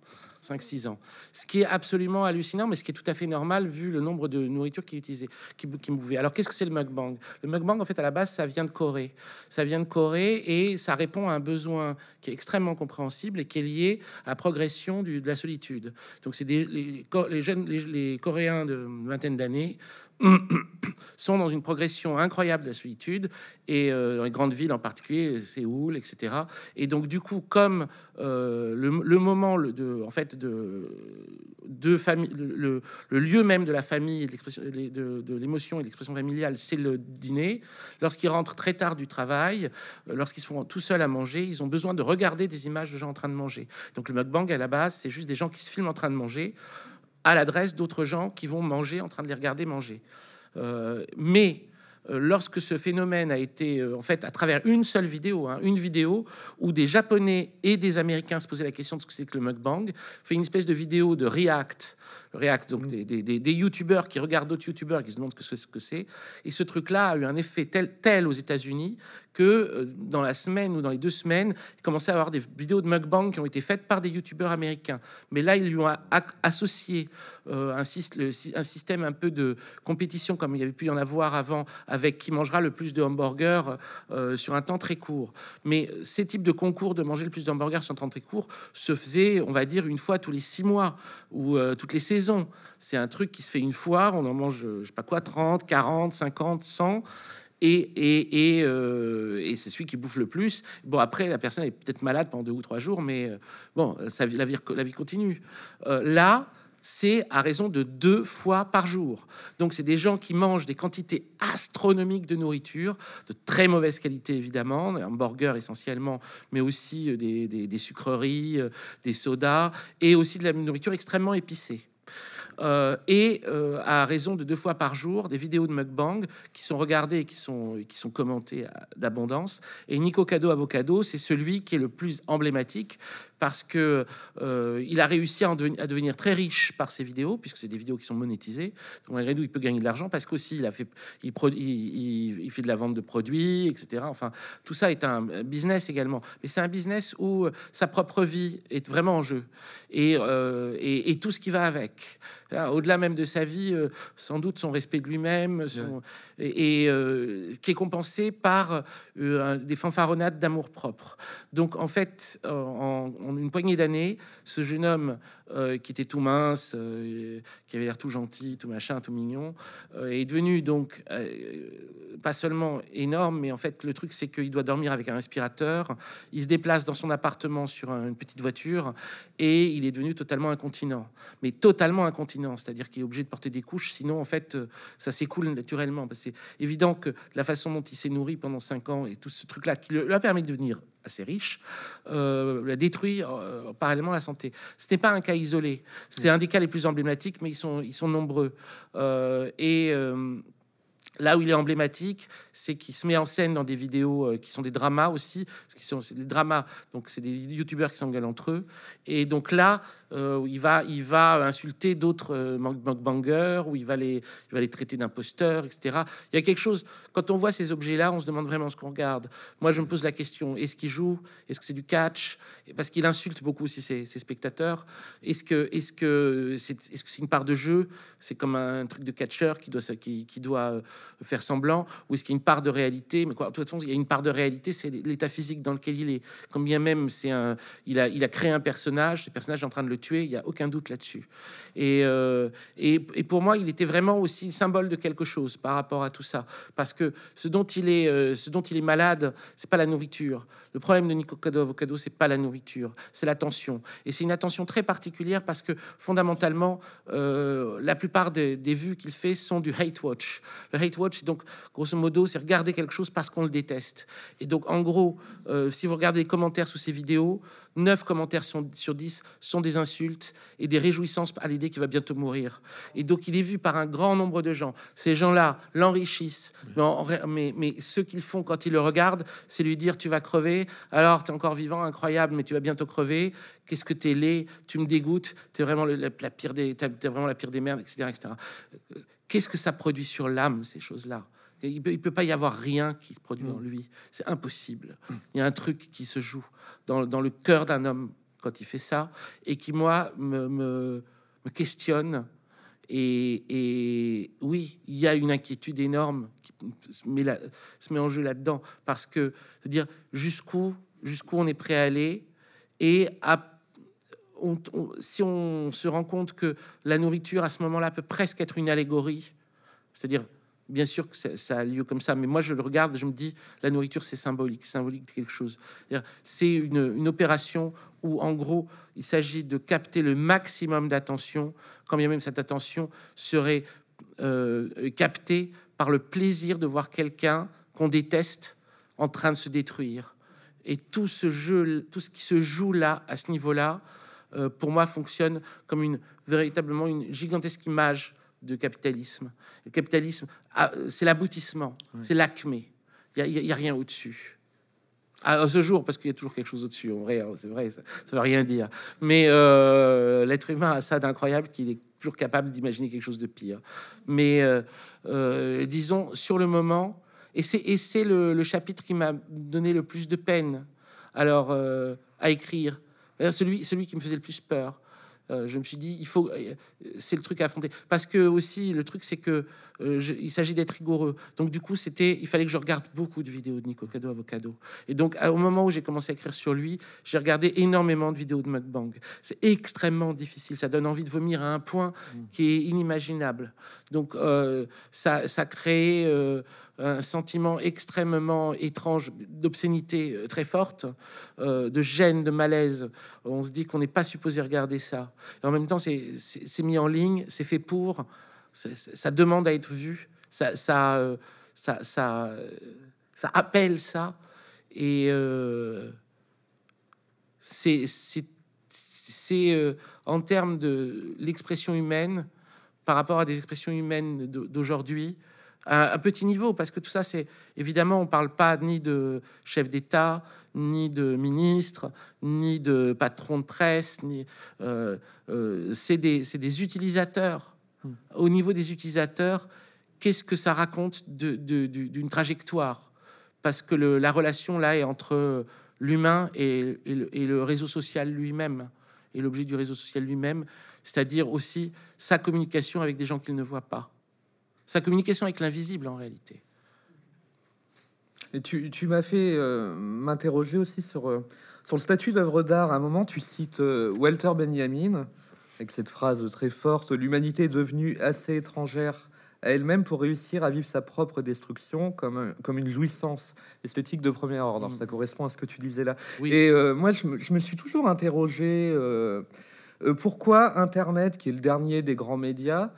5-6 ans. Ce qui est absolument hallucinant, mais ce qui est tout à fait normal vu le nombre de nourritures qui utilisaient qui, qui Alors qu'est-ce que c'est le mukbang Le mukbang, en fait, à la base, ça vient de Corée. Ça vient de Corée et ça répond à un besoin qui est extrêmement compréhensible et qui est lié à la progression de la solitude. Donc c'est les, jeunes, les Coréens de vingtaine d'années sont dans une progression incroyable de la solitude, et euh, dans les grandes villes en particulier, Séoul, etc. Et donc, du coup, comme euh, le, moment de, en fait, de, de famille, le, lieu même de la famille, de l'émotion et l'expression familiale, c'est le dîner, lorsqu'ils rentrent très tard du travail, euh, lorsqu'ils sont tout seuls à manger, ils ont besoin de regarder des images de gens en train de manger. Donc, le mukbang, à la base, c'est juste des gens qui se filment en train de manger à l'adresse d'autres gens qui vont manger en train de les regarder manger. Euh, mais euh, lorsque ce phénomène a été, euh, en fait, à travers une seule vidéo, hein, une vidéo où des Japonais et des Américains se posaient la question de ce que c'est que le mukbang, fait une espèce de vidéo de react React, donc mm. des, des, youtubeurs qui regardent d'autres youtubeurs qui se demandent ce que c'est. Et ce truc-là a eu un effet tel, tel aux États-Unis que euh, dans la semaine ou dans les deux semaines, il commençait à avoir des vidéos de mukbang qui ont été faites par des youtubeurs américains. Mais là, ils lui ont associé euh, un, système un peu de compétition comme il y avait pu y en avoir avant avec qui mangera le plus de hamburgers euh, sur un temps très court. Mais ces types de concours de manger le plus de hamburgers sur un temps très court se faisaient, on va dire, une fois tous les six mois ou toutes les saisons c'est un truc qui se fait une fois, on en mange, je sais pas quoi, 30, 40, 50, 100 et, c'est celui qui bouffe le plus. Bon, après, la personne est peut-être malade pendant deux ou trois jours, mais euh, bon, ça, euh, la, vie, la vie continue. Euh, là, c'est à raison de deux fois par jour. Donc, c'est des gens qui mangent des quantités astronomiques de nourriture, de très mauvaise qualité évidemment, burger essentiellement, mais aussi des sucreries, des sodas, et aussi de la nourriture extrêmement épicée. Euh, et euh, à raison de deux fois par jour des vidéos de mukbang qui sont regardées et qui sont, qui sont commentées d'abondance. Et Nico Cado Avocado, c'est celui qui est le plus emblématique parce que euh, il a réussi à, devenir très riche par ses vidéos, puisque c'est des vidéos qui sont monétisées. Donc malgré tout, il peut gagner de l'argent parce qu'aussi il a fait, il, il, de la vente de produits, etc. Enfin, tout ça est un business également, mais c'est un business où euh, sa propre vie est vraiment en jeu et, euh, tout ce qui va avec. Au-delà même de sa vie, sans doute son respect de lui-même, et, qui est compensé par des fanfaronnades d'amour propre. Donc en fait, en, en une poignée d'années, ce jeune homme euh, qui était tout mince, euh, qui avait l'air tout gentil, tout machin, tout mignon, euh, est devenu donc pas seulement énorme, mais en fait le truc c'est qu'il doit dormir avec un respirateur, il se déplace dans son appartement sur une petite voiture et il est devenu totalement incontinent, mais totalement incontinent, c'est-à-dire qu'il est obligé de porter des couches, sinon en fait ça s'écoule naturellement. C'est évident que la façon dont il s'est nourri pendant cinq ans et tout ce truc-là qui lui a permis de devenir assez riche, euh, la détruit euh, parallèlement la santé. Ce n'est pas un cas isolé. C'est un des cas les plus emblématiques, mais ils sont, ils sont nombreux. Euh, et là où il est emblématique, c'est qu'il se met en scène dans des vidéos qui sont des dramas aussi, qui sont des dramas. Donc c'est des youtubeurs qui s'engueulent entre eux. Et donc là, euh, il va, il va insulter d'autres euh, banger où il va les, il va les traiter d'imposteurs, etc. Il y a quelque chose, quand on voit ces objets-là, on se demande vraiment ce qu'on regarde. Moi, je me pose la question, est-ce qu'il joue Est-ce que c'est du catch Parce qu'il insulte beaucoup aussi ses, spectateurs. Est-ce que est-ce que c'est est -ce c'est une part de jeu C'est comme un truc de catcheur qui doit, qui, qui doit euh, faire semblant Ou est-ce qu'il y a une part de réalité Mais quoi, de toute façon, il y a une part de réalité, c'est l'état physique dans lequel il est. Combien bien même, c'est un, il, a, il a créé un personnage, ce personnage est en train de le il n'y a aucun doute là-dessus. Euh, et, et, pour moi, il était vraiment aussi symbole de quelque chose par rapport à tout ça. Parce que ce dont il est, euh, ce dont il est malade, c'est pas la nourriture, le problème de Nicocado Avocado, c'est pas la nourriture, c'est l'attention. Et c'est une attention très particulière parce que fondamentalement, euh, la plupart des, vues qu'il fait sont du hate watch. Le hate watch, donc grosso modo, c'est regarder quelque chose parce qu'on le déteste. Et donc en gros, euh, si vous regardez les commentaires sous ces vidéos, neuf commentaires sur 10 sont des insultes et des réjouissances à l'idée qu'il va bientôt mourir. Et donc il est vu par un grand nombre de gens. Ces gens-là l'enrichissent, mais, mais ce qu'ils font quand ils le regardent, c'est lui dire tu vas crever, alors tu es encore vivant, incroyable, mais tu vas bientôt crever. Qu'est-ce que tu es laid, tu me dégoûtes, t'es vraiment, la, pire des, vraiment la pire des merdes, etc. etc. Euh, qu'est-ce que ça produit sur l'âme, ces choses-là il ne peut, pas y avoir rien qui se produit en mm. lui. C'est impossible. Mm. Il y a un truc qui se joue dans, le cœur d'un homme quand il fait ça et qui, moi, me, me questionne et, oui, il y a une inquiétude énorme qui se met, se met en jeu là-dedans, parce que dire jusqu'où jusqu'où on est prêt à aller, et à, on, si on se rend compte que la nourriture à ce moment-là peut presque être une allégorie, c'est-à-dire bien sûr que ça, a lieu comme ça, mais moi je le regarde, je me dis la nourriture c'est symbolique, symbolique de quelque chose. C'est une, une opération où en gros il s'agit de capter le maximum d'attention, quand bien même cette attention serait euh, captée par le plaisir de voir quelqu'un qu'on déteste en train de se détruire. Et tout ce jeu, tout ce qui se joue là, à ce niveau-là, euh, pour moi fonctionne comme une véritablement une gigantesque image de capitalisme. Le capitalisme, c'est l'aboutissement, c'est l'acmé. Il n'y a, a, rien au-dessus à, ce jour, parce qu'il y a toujours quelque chose au-dessus, en vrai, hein, c'est vrai, ça, ne veut rien dire. Mais euh, l'être humain a ça d'incroyable qu'il est toujours capable d'imaginer quelque chose de pire. Mais euh, euh, disons, sur le moment, et c'est le, chapitre qui m'a donné le plus de peine alors à écrire, celui qui me faisait le plus peur. Euh, je me suis dit, il faut, euh, c'est le truc à affronter. Parce que aussi, le truc, c'est que euh, il s'agit d'être rigoureux. Donc du coup, c'était, il fallait que je regarde beaucoup de vidéos de Nico Cado Avocado. Et donc, au moment où j'ai commencé à écrire sur lui, j'ai regardé énormément de vidéos de mukbang. C'est extrêmement difficile. Ça donne envie de vomir à un point mmh. qui est inimaginable. Donc ça, ça crée un sentiment extrêmement étrange d'obscénité euh, très forte, euh, de gêne, de malaise. On se dit qu'on n'est pas supposé regarder ça. en même temps, c'est mis en ligne, c'est fait pour, ça demande à être vu, ça, ça, euh, ça, appelle ça. Et c'est en termes de l'expression humaine, par rapport à des expressions humaines d'aujourd'hui, à un petit niveau, parce que tout ça, c'est évidemment, on ne parle pas ni de chef d'État, ni de ministre, ni de patron de presse, ni euh, euh, c'est des, utilisateurs. Hmm. Au niveau des utilisateurs, qu'est-ce que ça raconte d'une trajectoire Parce que la relation là est entre l'humain et, le réseau social lui-même et l'objet du réseau social lui-même, c'est-à-dire aussi sa communication avec des gens qu'il ne voit pas sa communication avec l'invisible en réalité. Et tu, m'as fait euh, m'interroger aussi sur, euh, sur le statut d'œuvre d'art. À un moment, tu cites euh, Walter Benjamin avec cette phrase très forte L'humanité est devenue assez étrangère à elle-même pour réussir à vivre sa propre destruction comme, comme une jouissance esthétique de premier ordre. Mm. Ça correspond à ce que tu disais là. Oui. Et moi, je me, suis toujours interrogé pourquoi Internet, qui est le dernier des grands médias,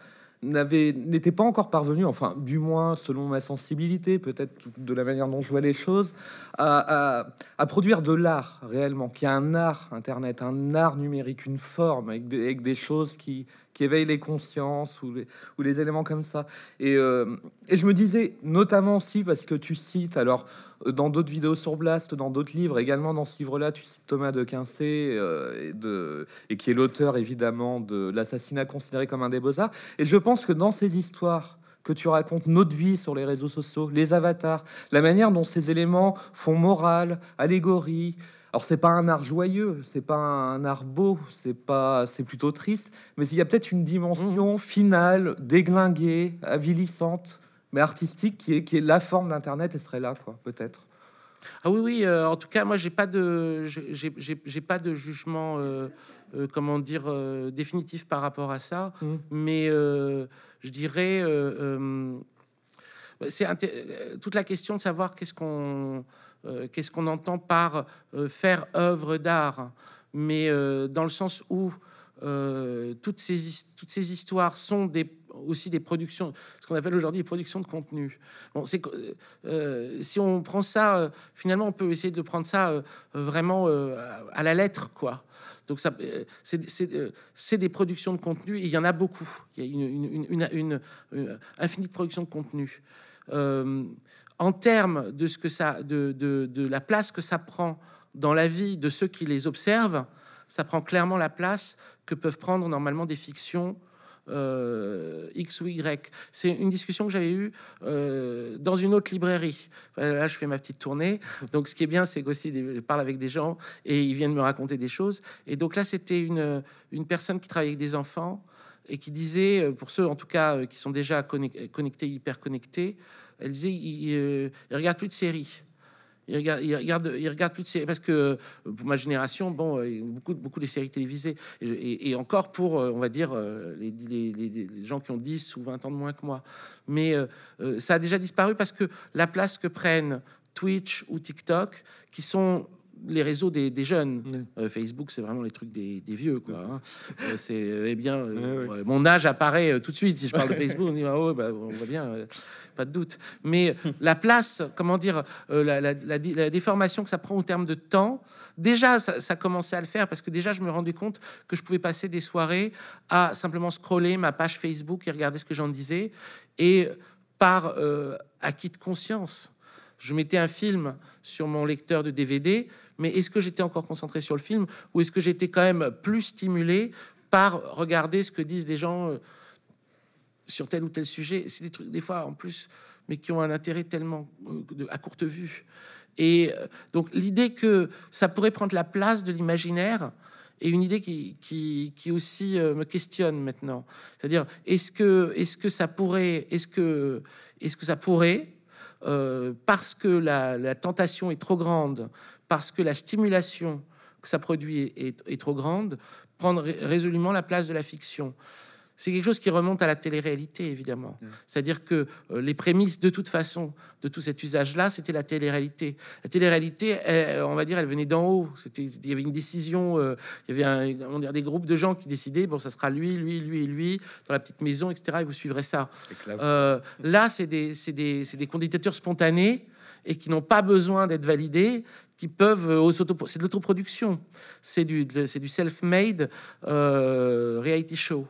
n'était pas encore parvenu, enfin, du moins selon ma sensibilité, peut-être de la manière dont je vois les choses, à, produire de l'art réellement, qui a un art Internet, un art numérique, une forme avec des choses qui, qui éveille les consciences ou les, éléments comme ça. Euh, et, je me disais, notamment aussi, parce que tu cites, alors euh, dans d'autres vidéos sur Blast, dans d'autres livres, également dans ce livre-là, tu cites Thomas de Quincey, euh, et, de, et qui est l'auteur évidemment de l'assassinat considéré comme un des beaux-arts. Et je pense que dans ces histoires, que tu racontes, notre vie sur les réseaux sociaux, les avatars, la manière dont ces éléments font morale, allégorie, alors c'est pas un art joyeux, c'est pas un art beau, c'est pas, c'est plutôt triste, mais il y a peut-être une dimension mmh. finale, déglinguée, avilissante, mais artistique qui est, qui est la forme d'Internet et serait là, quoi, peut-être. Ah oui, oui. Euh, en tout cas, moi, j'ai pas de, j'ai pas de jugement, euh, euh, comment dire, définitif par rapport à ça. Mmh. Mais je dirais, c'est toute la question de savoir qu'est-ce qu'on euh, qu'est-ce qu'on entend par euh, faire œuvre d'art Mais euh, dans le sens où toutes, ces, toutes ces histoires sont des, aussi des productions, ce qu'on appelle aujourd'hui des productions de contenu. c'est si on prend ça, finalement, on peut essayer de prendre ça vraiment à la lettre, quoi. Donc c'est des productions de contenu. Et il y en a beaucoup. Il y a une, une infinie de productions de contenu en termes de, ce que ça, de, la place que ça prend dans la vie de ceux qui les observent, ça prend clairement la place que peuvent prendre normalement des fictions euh, X ou Y. C'est une discussion que j'avais eue euh, dans une autre librairie. Euh, là, je fais ma petite tournée. Donc, ce qui est bien, c'est que' je parle avec des gens et ils viennent me raconter des choses. Et donc là, c'était une, une personne qui travaillait avec des enfants et qui disait, pour ceux en tout cas qui sont déjà connectés, hyper connectés, elle disait, euh, il, regarde plus de séries. Il regarde, il regarde, il regarde plus de séries parce que euh, pour ma génération, bon, euh, beaucoup, beaucoup des séries télévisées et, encore pour, on va dire, les, gens qui ont 10 ou 20 ans de moins que moi. Mais ça a déjà disparu parce que la place que prennent Twitch ou TikTok, qui sont les réseaux des, jeunes. Euh, Facebook, c'est vraiment les trucs des, vieux, quoi. Hein. Euh, c'est euh, eh bien, mon âge apparaît tout de suite. Si je parle de Facebook, on dit ah bah, on voit bien, pas de doute. Mais la place, comment dire, la, déformation que ça prend au terme de temps, déjà ça, ça, commençait à le faire parce que déjà je me rendais compte que je pouvais passer des soirées à simplement scroller ma page Facebook et regarder ce que j'en disais et par acquis de conscience. Je mettais un film sur mon lecteur de DVD, mais est-ce que j'étais encore concentré sur le film ou est-ce que j'étais quand même plus stimulé par regarder ce que disent des gens euh, sur tel ou tel sujet C'est des trucs, des fois, en plus, mais qui ont un intérêt tellement euh, à courte vue. Et euh, donc, l'idée que ça pourrait prendre la place de l'imaginaire, est une idée qui, aussi me questionne maintenant. C'est-à-dire, est-ce que, est-ce que ça pourrait, est-ce que, est-ce que ça pourrait, parce que la, tentation est trop grande parce que la stimulation que ça produit est, trop grande, prendre résolument la place de la fiction. C'est quelque chose qui remonte à la télé-réalité, évidemment. Mm. C'est-à-dire que euh, les prémices, de toute façon, de tout cet usage-là, c'était la télé-réalité. La télé-réalité, on va dire, elle venait d'en haut. il y avait une décision, euh, il y avait on dire, des groupes de gens qui décidaient, bon, ça sera lui, lui, lui et lui, dans la petite maison, etc., et vous suivrez ça. Euh, là, c'est des, c'est des, des spontanées et qui n'ont pas besoin d'être validés, qui peuvent euh, aux c'est de l'autoproduction, c'est du, du self-made euh, reality show.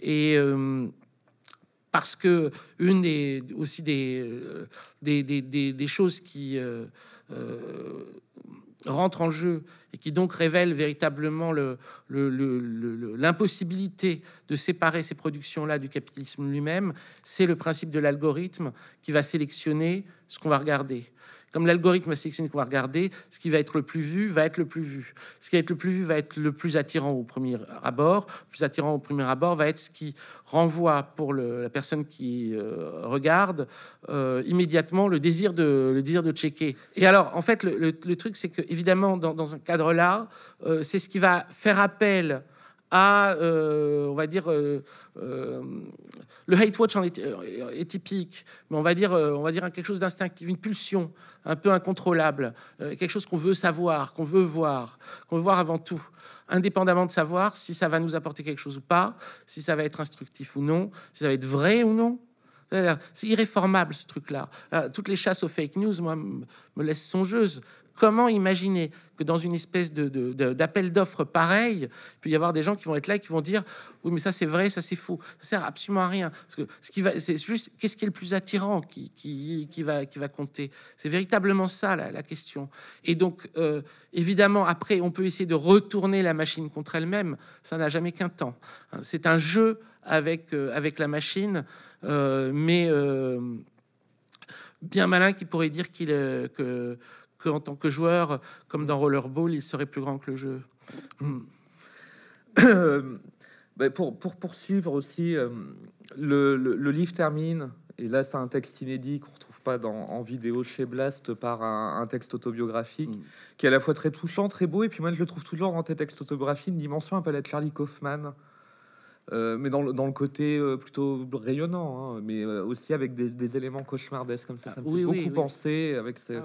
Et euh, parce que une des aussi des des, des, des, choses qui rentre en jeu et qui donc révèle véritablement l'impossibilité de séparer ces productions-là du capitalisme lui-même, c'est le principe de l'algorithme qui va sélectionner ce qu'on va regarder. Comme l'algorithme sélectionne qu'on va regarder, ce qui va être le plus vu va être le plus vu. Ce qui va être le plus vu va être le plus attirant au premier abord. Le plus attirant au premier abord va être ce qui renvoie pour la personne qui euh, regarde euh, immédiatement le désir, de, le désir de checker. Et alors, en fait, le, truc, c'est que évidemment, dans, un cadre là, euh, c'est ce qui va faire appel à, euh, on va dire, euh, euh, le hate watch en est, typique, mais on va dire, on va dire quelque chose d'instinctif, une pulsion un peu incontrôlable, quelque chose qu'on veut savoir, qu'on veut voir, qu'on veut voir avant tout, indépendamment de savoir si ça va nous apporter quelque chose ou pas, si ça va être instructif ou non, si ça va être vrai ou non. C'est irréformable ce truc-là. Toutes les chasses aux fake news, moi, me laissent songeuse. Comment imaginer que dans une espèce de, d'appel d'offres pareil, il peut y avoir des gens qui vont être là et qui vont dire oui, mais ça c'est vrai, ça c'est faux, ça sert absolument à rien. Parce que ce qui va, c'est juste qu'est-ce qui est le plus attirant qui, qui, va, qui va compter. C'est véritablement ça la, question. Et donc, euh, évidemment, après, on peut essayer de retourner la machine contre elle-même. Ça n'a jamais qu'un temps. Hein. C'est un jeu avec, euh, avec la machine, euh, mais bien malin qui pourrait dire qu'il que en tant que joueur, comme dans Rollerball, il serait plus grand que le jeu. Hmm. Ben, pour, poursuivre aussi, euh, le, livre termine, et là c'est un texte inédit qu'on retrouve pas dans, en vidéo chez Blast par un, texte autobiographique hmm. qui est à la fois très touchant, très beau, et puis moi je le trouve toujours dans tes textes autobiographiques une dimension un peu à la Charlie Kaufman. Euh, mais dans le, côté euh, plutôt rayonnant, hein, mais aussi avec des, éléments cauchemardesques comme ça. Ah, oui, beaucoup pensé, avec ces, ah,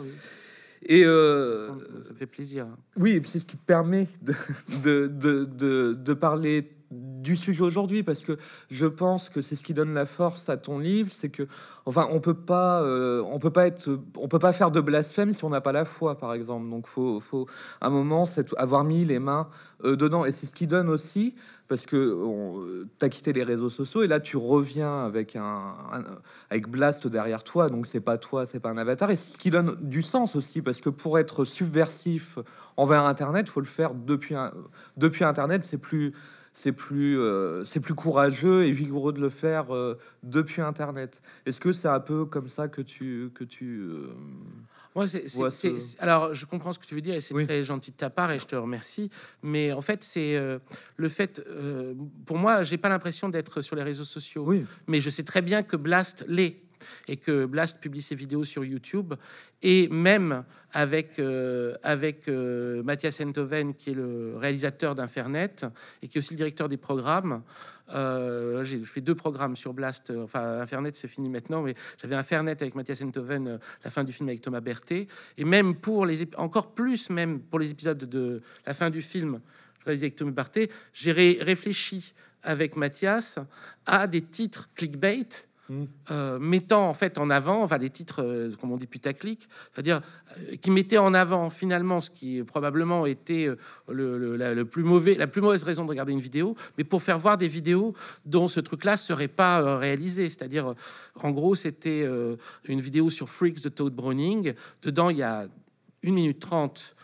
et euh, ça fait plaisir. Oui, et puis ce qui te permet de, de, de, de parler du sujet aujourd'hui parce que je pense que c'est ce qui donne la force à ton livre, c'est que enfin on peut pas euh, on peut pas être on peut pas faire de blasphème si on n'a pas la foi par exemple. Donc faut faut un moment c'est avoir mis les mains euh, dedans et c'est ce qui donne aussi parce que euh, tu as quitté les réseaux sociaux et là tu reviens avec un, un avec Blast derrière toi donc c'est pas toi, c'est pas un avatar et ce qui donne du sens aussi parce que pour être subversif envers internet, faut le faire depuis un, depuis internet, c'est plus c'est plus, euh, c'est plus courageux et vigoureux de le faire euh, depuis Internet. Est-ce que c'est un peu comme ça que tu, que tu euh, alors je comprends ce que tu veux dire et c'est très gentil de ta part et je te remercie. Mais en fait, c'est le fait. pour moi, j'ai pas l'impression d'être sur les réseaux sociaux. Mais je sais très bien que Blast l'est et que Blast publie ses vidéos sur YouTube. Et même avec, euh, avec euh, Mathias Entoven, qui est le réalisateur d'Infernet et qui est aussi le directeur des programmes, euh, j'ai fait deux programmes sur Blast. Enfin, Infernet, c'est fini maintenant, mais j'avais Infernet avec Mathias Entoven, la fin du film avec Thomas Berthet. Et même pour les encore plus, même pour les épisodes de la fin du film réalisé avec Thomas Berthet, j'ai réfléchi avec Mathias à des titres clickbait euh, mettant en fait en avant, va des titres, euh, comme on dit, putaclic, c'est-à-dire euh, qui mettait en avant finalement ce qui probablement était la, le, plus mauvais, la plus mauvaise raison de regarder une vidéo, mais pour faire voir des vidéos dont ce truc-là serait pas réalisé. C'est-à-dire, en gros, c'était une vidéo sur Freaks de Todd Browning. Dedans, il y a une minute trente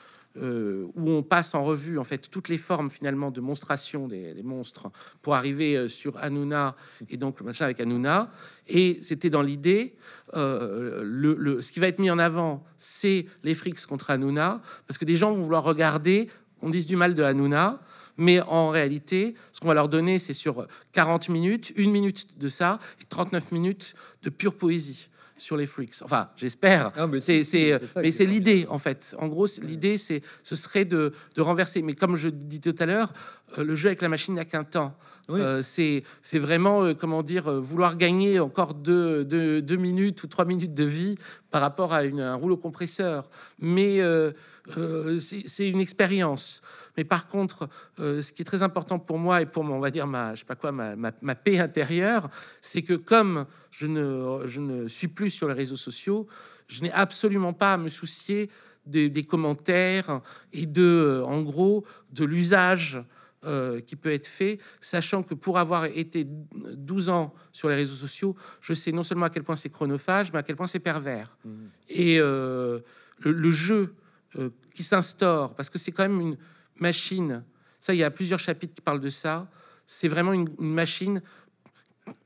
euh, où on passe en revue en fait toutes les formes finalement de monstration des, monstres pour arriver euh, sur Hanouna et donc le machin avec Hanouna. Et c'était dans l'idée, euh, le, ce qui va être mis en avant, c'est les frics contre Hanouna, parce que des gens vont vouloir regarder qu'on dise du mal de Hanouna. Mais en réalité, ce qu'on va leur donner, c'est sur 40 minutes, une minute de ça et 39 minutes de pure poésie sur les freaks. Enfin, j'espère. Ah, mais c'est euh, l'idée en fait. En gros, l'idée c'est ce serait de, de renverser. Mais comme je dis tout à l'heure, euh, le jeu avec la machine n'a qu'un temps. Euh, c'est vraiment, euh, comment dire, vouloir gagner encore deux, minutes ou trois minutes de vie par rapport à, un rouleau compresseur. Mais c'est une expérience. Mais par contre, ce qui est très important pour moi et pour, on va dire, ma, pas quoi, ma, paix intérieure, c'est que comme je ne, suis plus sur les réseaux sociaux, je n'ai absolument pas à me soucier des, des commentaires et de, en gros, de l'usage euh, qui peut être fait, sachant que pour avoir été 12 ans sur les réseaux sociaux, je sais non seulement à quel point c'est chronophage, mais à quel point c'est pervers. Mmh. Et euh, le, jeu euh, qui s'instaure, parce que c'est quand même une machine, ça, il y a plusieurs chapitres qui parlent de ça, c'est vraiment une, machine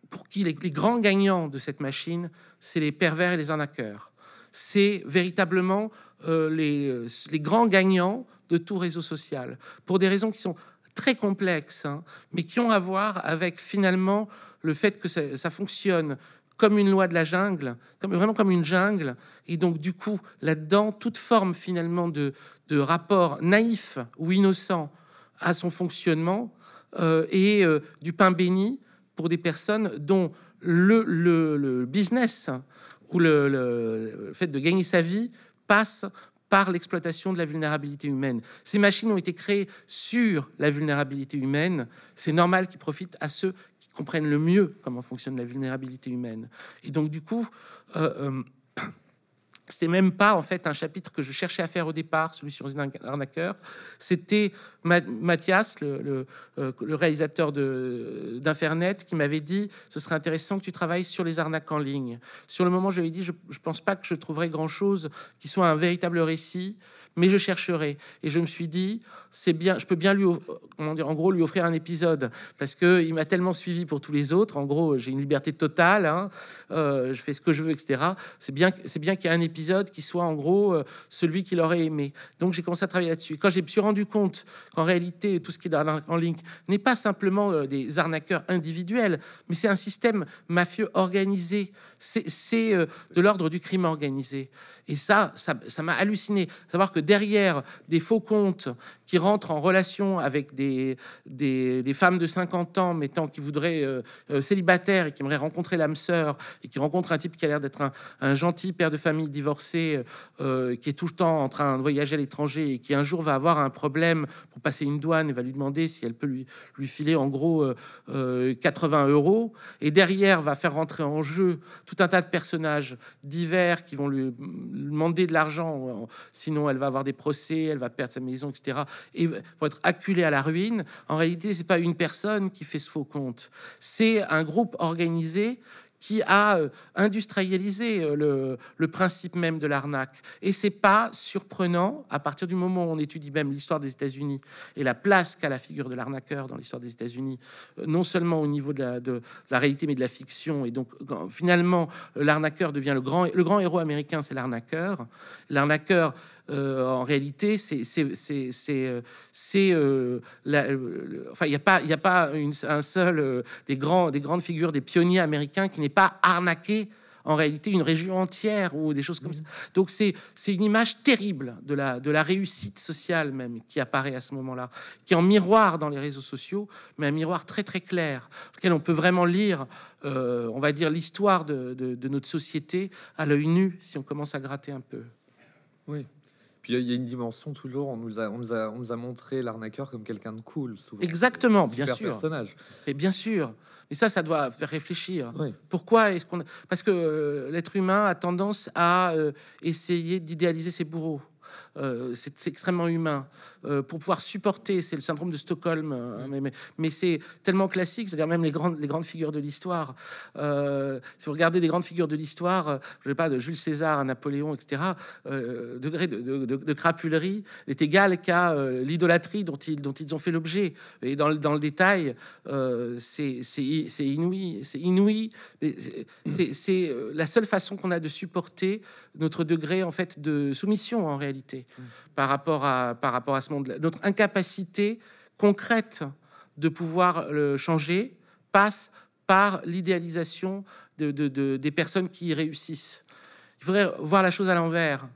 pour qui les, grands gagnants de cette machine, c'est les pervers et les arnaqueurs. C'est véritablement les, les, grands gagnants de tout réseau social, pour des raisons qui sont très complexes, hein, mais qui ont à voir avec finalement le fait que ça, fonctionne comme une loi de la jungle, comme, vraiment comme une jungle. Et donc, du coup, là-dedans, toute forme finalement de, de rapport naïf ou innocent à son fonctionnement euh, et euh, du pain béni pour des personnes dont le, business ou le, le, fait de gagner sa vie passe par l'exploitation de la vulnérabilité humaine. Ces machines ont été créées sur la vulnérabilité humaine. C'est normal qu'ils profitent à ceux qui comprennent le mieux comment fonctionne la vulnérabilité humaine. Et donc, du coup, euh, euh, c'était même pas en fait un chapitre que je cherchais à faire au départ, celui sur les C'était Mathias, le, euh, réalisateur d'Infernet, qui m'avait dit ce serait intéressant que tu travailles sur les arnaques en ligne. Sur le moment, je lui ai dit je, ne pense pas que je trouverai grand chose qui soit un véritable récit mais je chercherai. Et je me suis dit, c'est bien, je peux bien lui, comment dire, en gros, lui offrir un épisode parce que il m'a tellement suivi pour tous les autres. En gros, j'ai une liberté totale, hein, euh, je fais ce que je veux, etc. C'est bien, c'est bien qu'il y ait un épisode qui soit en gros euh, celui qu'il aurait aimé. Donc j'ai commencé à travailler là-dessus. Quand j'ai me suis rendu compte qu'en réalité, tout ce qui est en ligne n'est pas simplement euh, des arnaqueurs individuels, mais c'est un système mafieux organisé. C'est de l'ordre du crime organisé. Et ça, ça m'a halluciné. Savoir que derrière des faux comptes qui rentrent en relation avec des, des, femmes de 50 ans, mettant qui voudraient euh, euh, célibataire et qui aimeraient rencontrer l'âme sœur et qui rencontre un type qui a l'air d'être un, gentil père de famille divorcé euh, qui est tout le temps en train de voyager à l'étranger et qui un jour va avoir un problème pour passer une douane et va lui demander si elle peut lui, lui filer en gros 80 euros. Et derrière va faire rentrer en jeu tout un tas de personnages divers qui vont lui demander de l'argent, sinon elle va avoir des procès, elle va perdre sa maison, etc. Et pour être acculée à la ruine, en réalité, c'est pas une personne qui fait ce faux compte, c'est un groupe organisé qui a euh, industrialisé euh, le, principe même de l'arnaque. Et c'est pas surprenant à partir du moment où on étudie même l'histoire des États-Unis et la place qu'a la figure de l'arnaqueur dans l'histoire des États-Unis, euh, non seulement au niveau de la, la, réalité mais de la fiction. Et donc finalement, l'arnaqueur devient le grand, le grand héros américain, c'est l'arnaqueur. L'arnaqueur euh, en réalité, c'est, c'est, euh, euh, il n'y a pas, il a pas une, un seul des grands, des grandes figures des pionniers américains qui n'est pas arnaqué en réalité une région entière ou des choses comme mmh. ça. Donc c'est une image terrible de la, réussite sociale même qui apparaît à ce moment-là, qui est en miroir dans les réseaux sociaux, mais un miroir très très clair, lequel on peut vraiment lire, on va dire, l'histoire de, de notre société à l'œil nu si on commence à gratter un peu. Oui, puis il y a une dimension toujours, on nous a, montré l'arnaqueur comme quelqu'un de cool. Exactement, bien sûr. Personnage. Et bien sûr. Et ça, ça doit faire réfléchir. Pourquoi est-ce qu'on... Parce que euh, l'être humain a tendance à euh, essayer d'idéaliser ses bourreaux. Euh, c'est extrêmement humain. Euh, pour pouvoir supporter, c'est le syndrome de Stockholm, euh, mais, c'est tellement classique, c'est-à-dire même les grandes, les grandes figures de l'histoire. si vous regardez les grandes figures de l'histoire, je ne pas, de Jules César à Napoléon, etc., degré de, crapulerie est égal qu'à l'idolâtrie dont ils, dont ils ont fait l'objet. Et dans, dans, le détail, c'est inouï, c'est inouï. C'est la seule façon qu'on a de supporter notre degré en fait de soumission en réalité par, rapport à, par rapport à ce monde. Notre incapacité concrète de pouvoir le changer passe par l'idéalisation des personnes qui y réussissent. Il faudrait voir la chose à l'envers.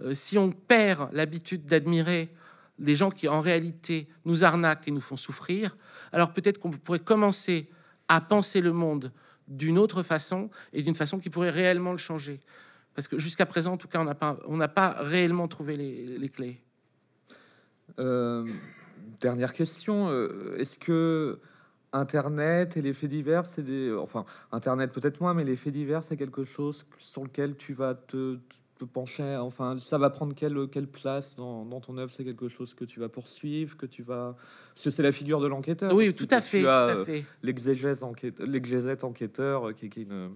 Euh, si on perd l'habitude d'admirer les gens qui en réalité nous arnaquent et nous font souffrir, alors peut-être qu'on pourrait commencer à penser le monde d'une autre façon et d'une façon qui pourrait réellement le changer. Parce que jusqu'à présent, en tout cas, on n'a pas, pas réellement trouvé les, clés. Euh, dernière question. Euh, est-ce que Internet et les faits divers, c'est des, enfin, Internet peut-être moins, mais les faits divers, c'est quelque chose sur lequel tu vas te, pencher. Enfin, ça va prendre quelle, quelle place dans, dans ton œuvre C'est quelque chose que tu vas poursuivre, que tu vas, parce que c'est la figure de l'enquêteur. Oui, tout à, fait, tout à euh, fait. L'exégèse enquête, l'exégète enquêteur, qui, qui est une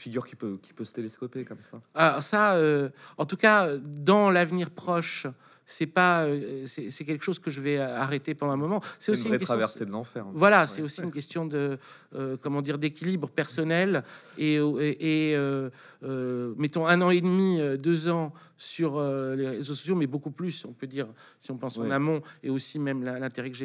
figure qui peut, se télescoper comme ça. Alors ah, ça, euh, en tout cas, dans l'avenir proche, c'est pas, euh, c'est quelque chose que je vais euh, arrêter pendant un moment. C'est aussi une, traversée de l'enfer. Voilà, c'est aussi une question de, euh, comment dire, d'équilibre personnel et, et, mettons un an et demi, deux ans sur les réseaux sociaux, mais beaucoup plus, on peut dire, si on pense en amont et aussi même l'intérêt que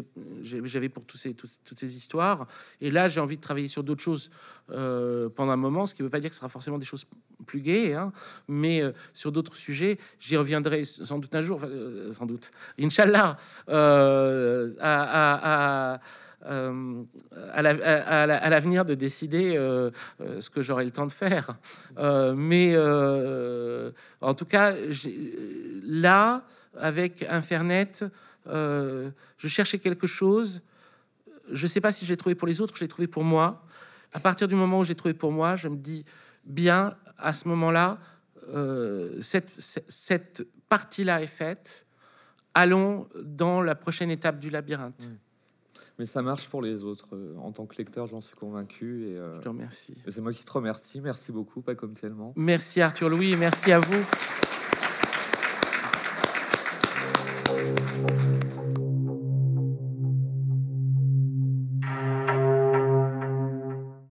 j'avais pour tous ces, toutes, ces histoires. Et là, j'ai envie de travailler sur d'autres choses pendant un moment, ce qui ne veut pas dire que ce sera forcément des choses plus gaies, hein. mais sur d'autres sujets, j'y reviendrai sans doute un jour. Euh, sans doute, Inch'Allah, à, l'avenir de décider euh, euh, ce que j'aurai le temps de faire. mais en tout cas, là, avec Infernet, je cherchais quelque chose. Je ne sais pas si j'ai trouvé pour les autres, je l'ai trouvé pour moi. À partir du moment où j'ai trouvé pour moi, je me dis bien à ce moment-là, cette partie-là est faite, allons dans la prochaine étape du labyrinthe. Mm. Mais ça marche pour les autres. Euh, en tant que lecteur, j'en suis convaincu. Et, euh, Je te remercie. C'est moi qui te remercie. Merci beaucoup, pas comme tellement. Merci Arthur Louis, merci à vous.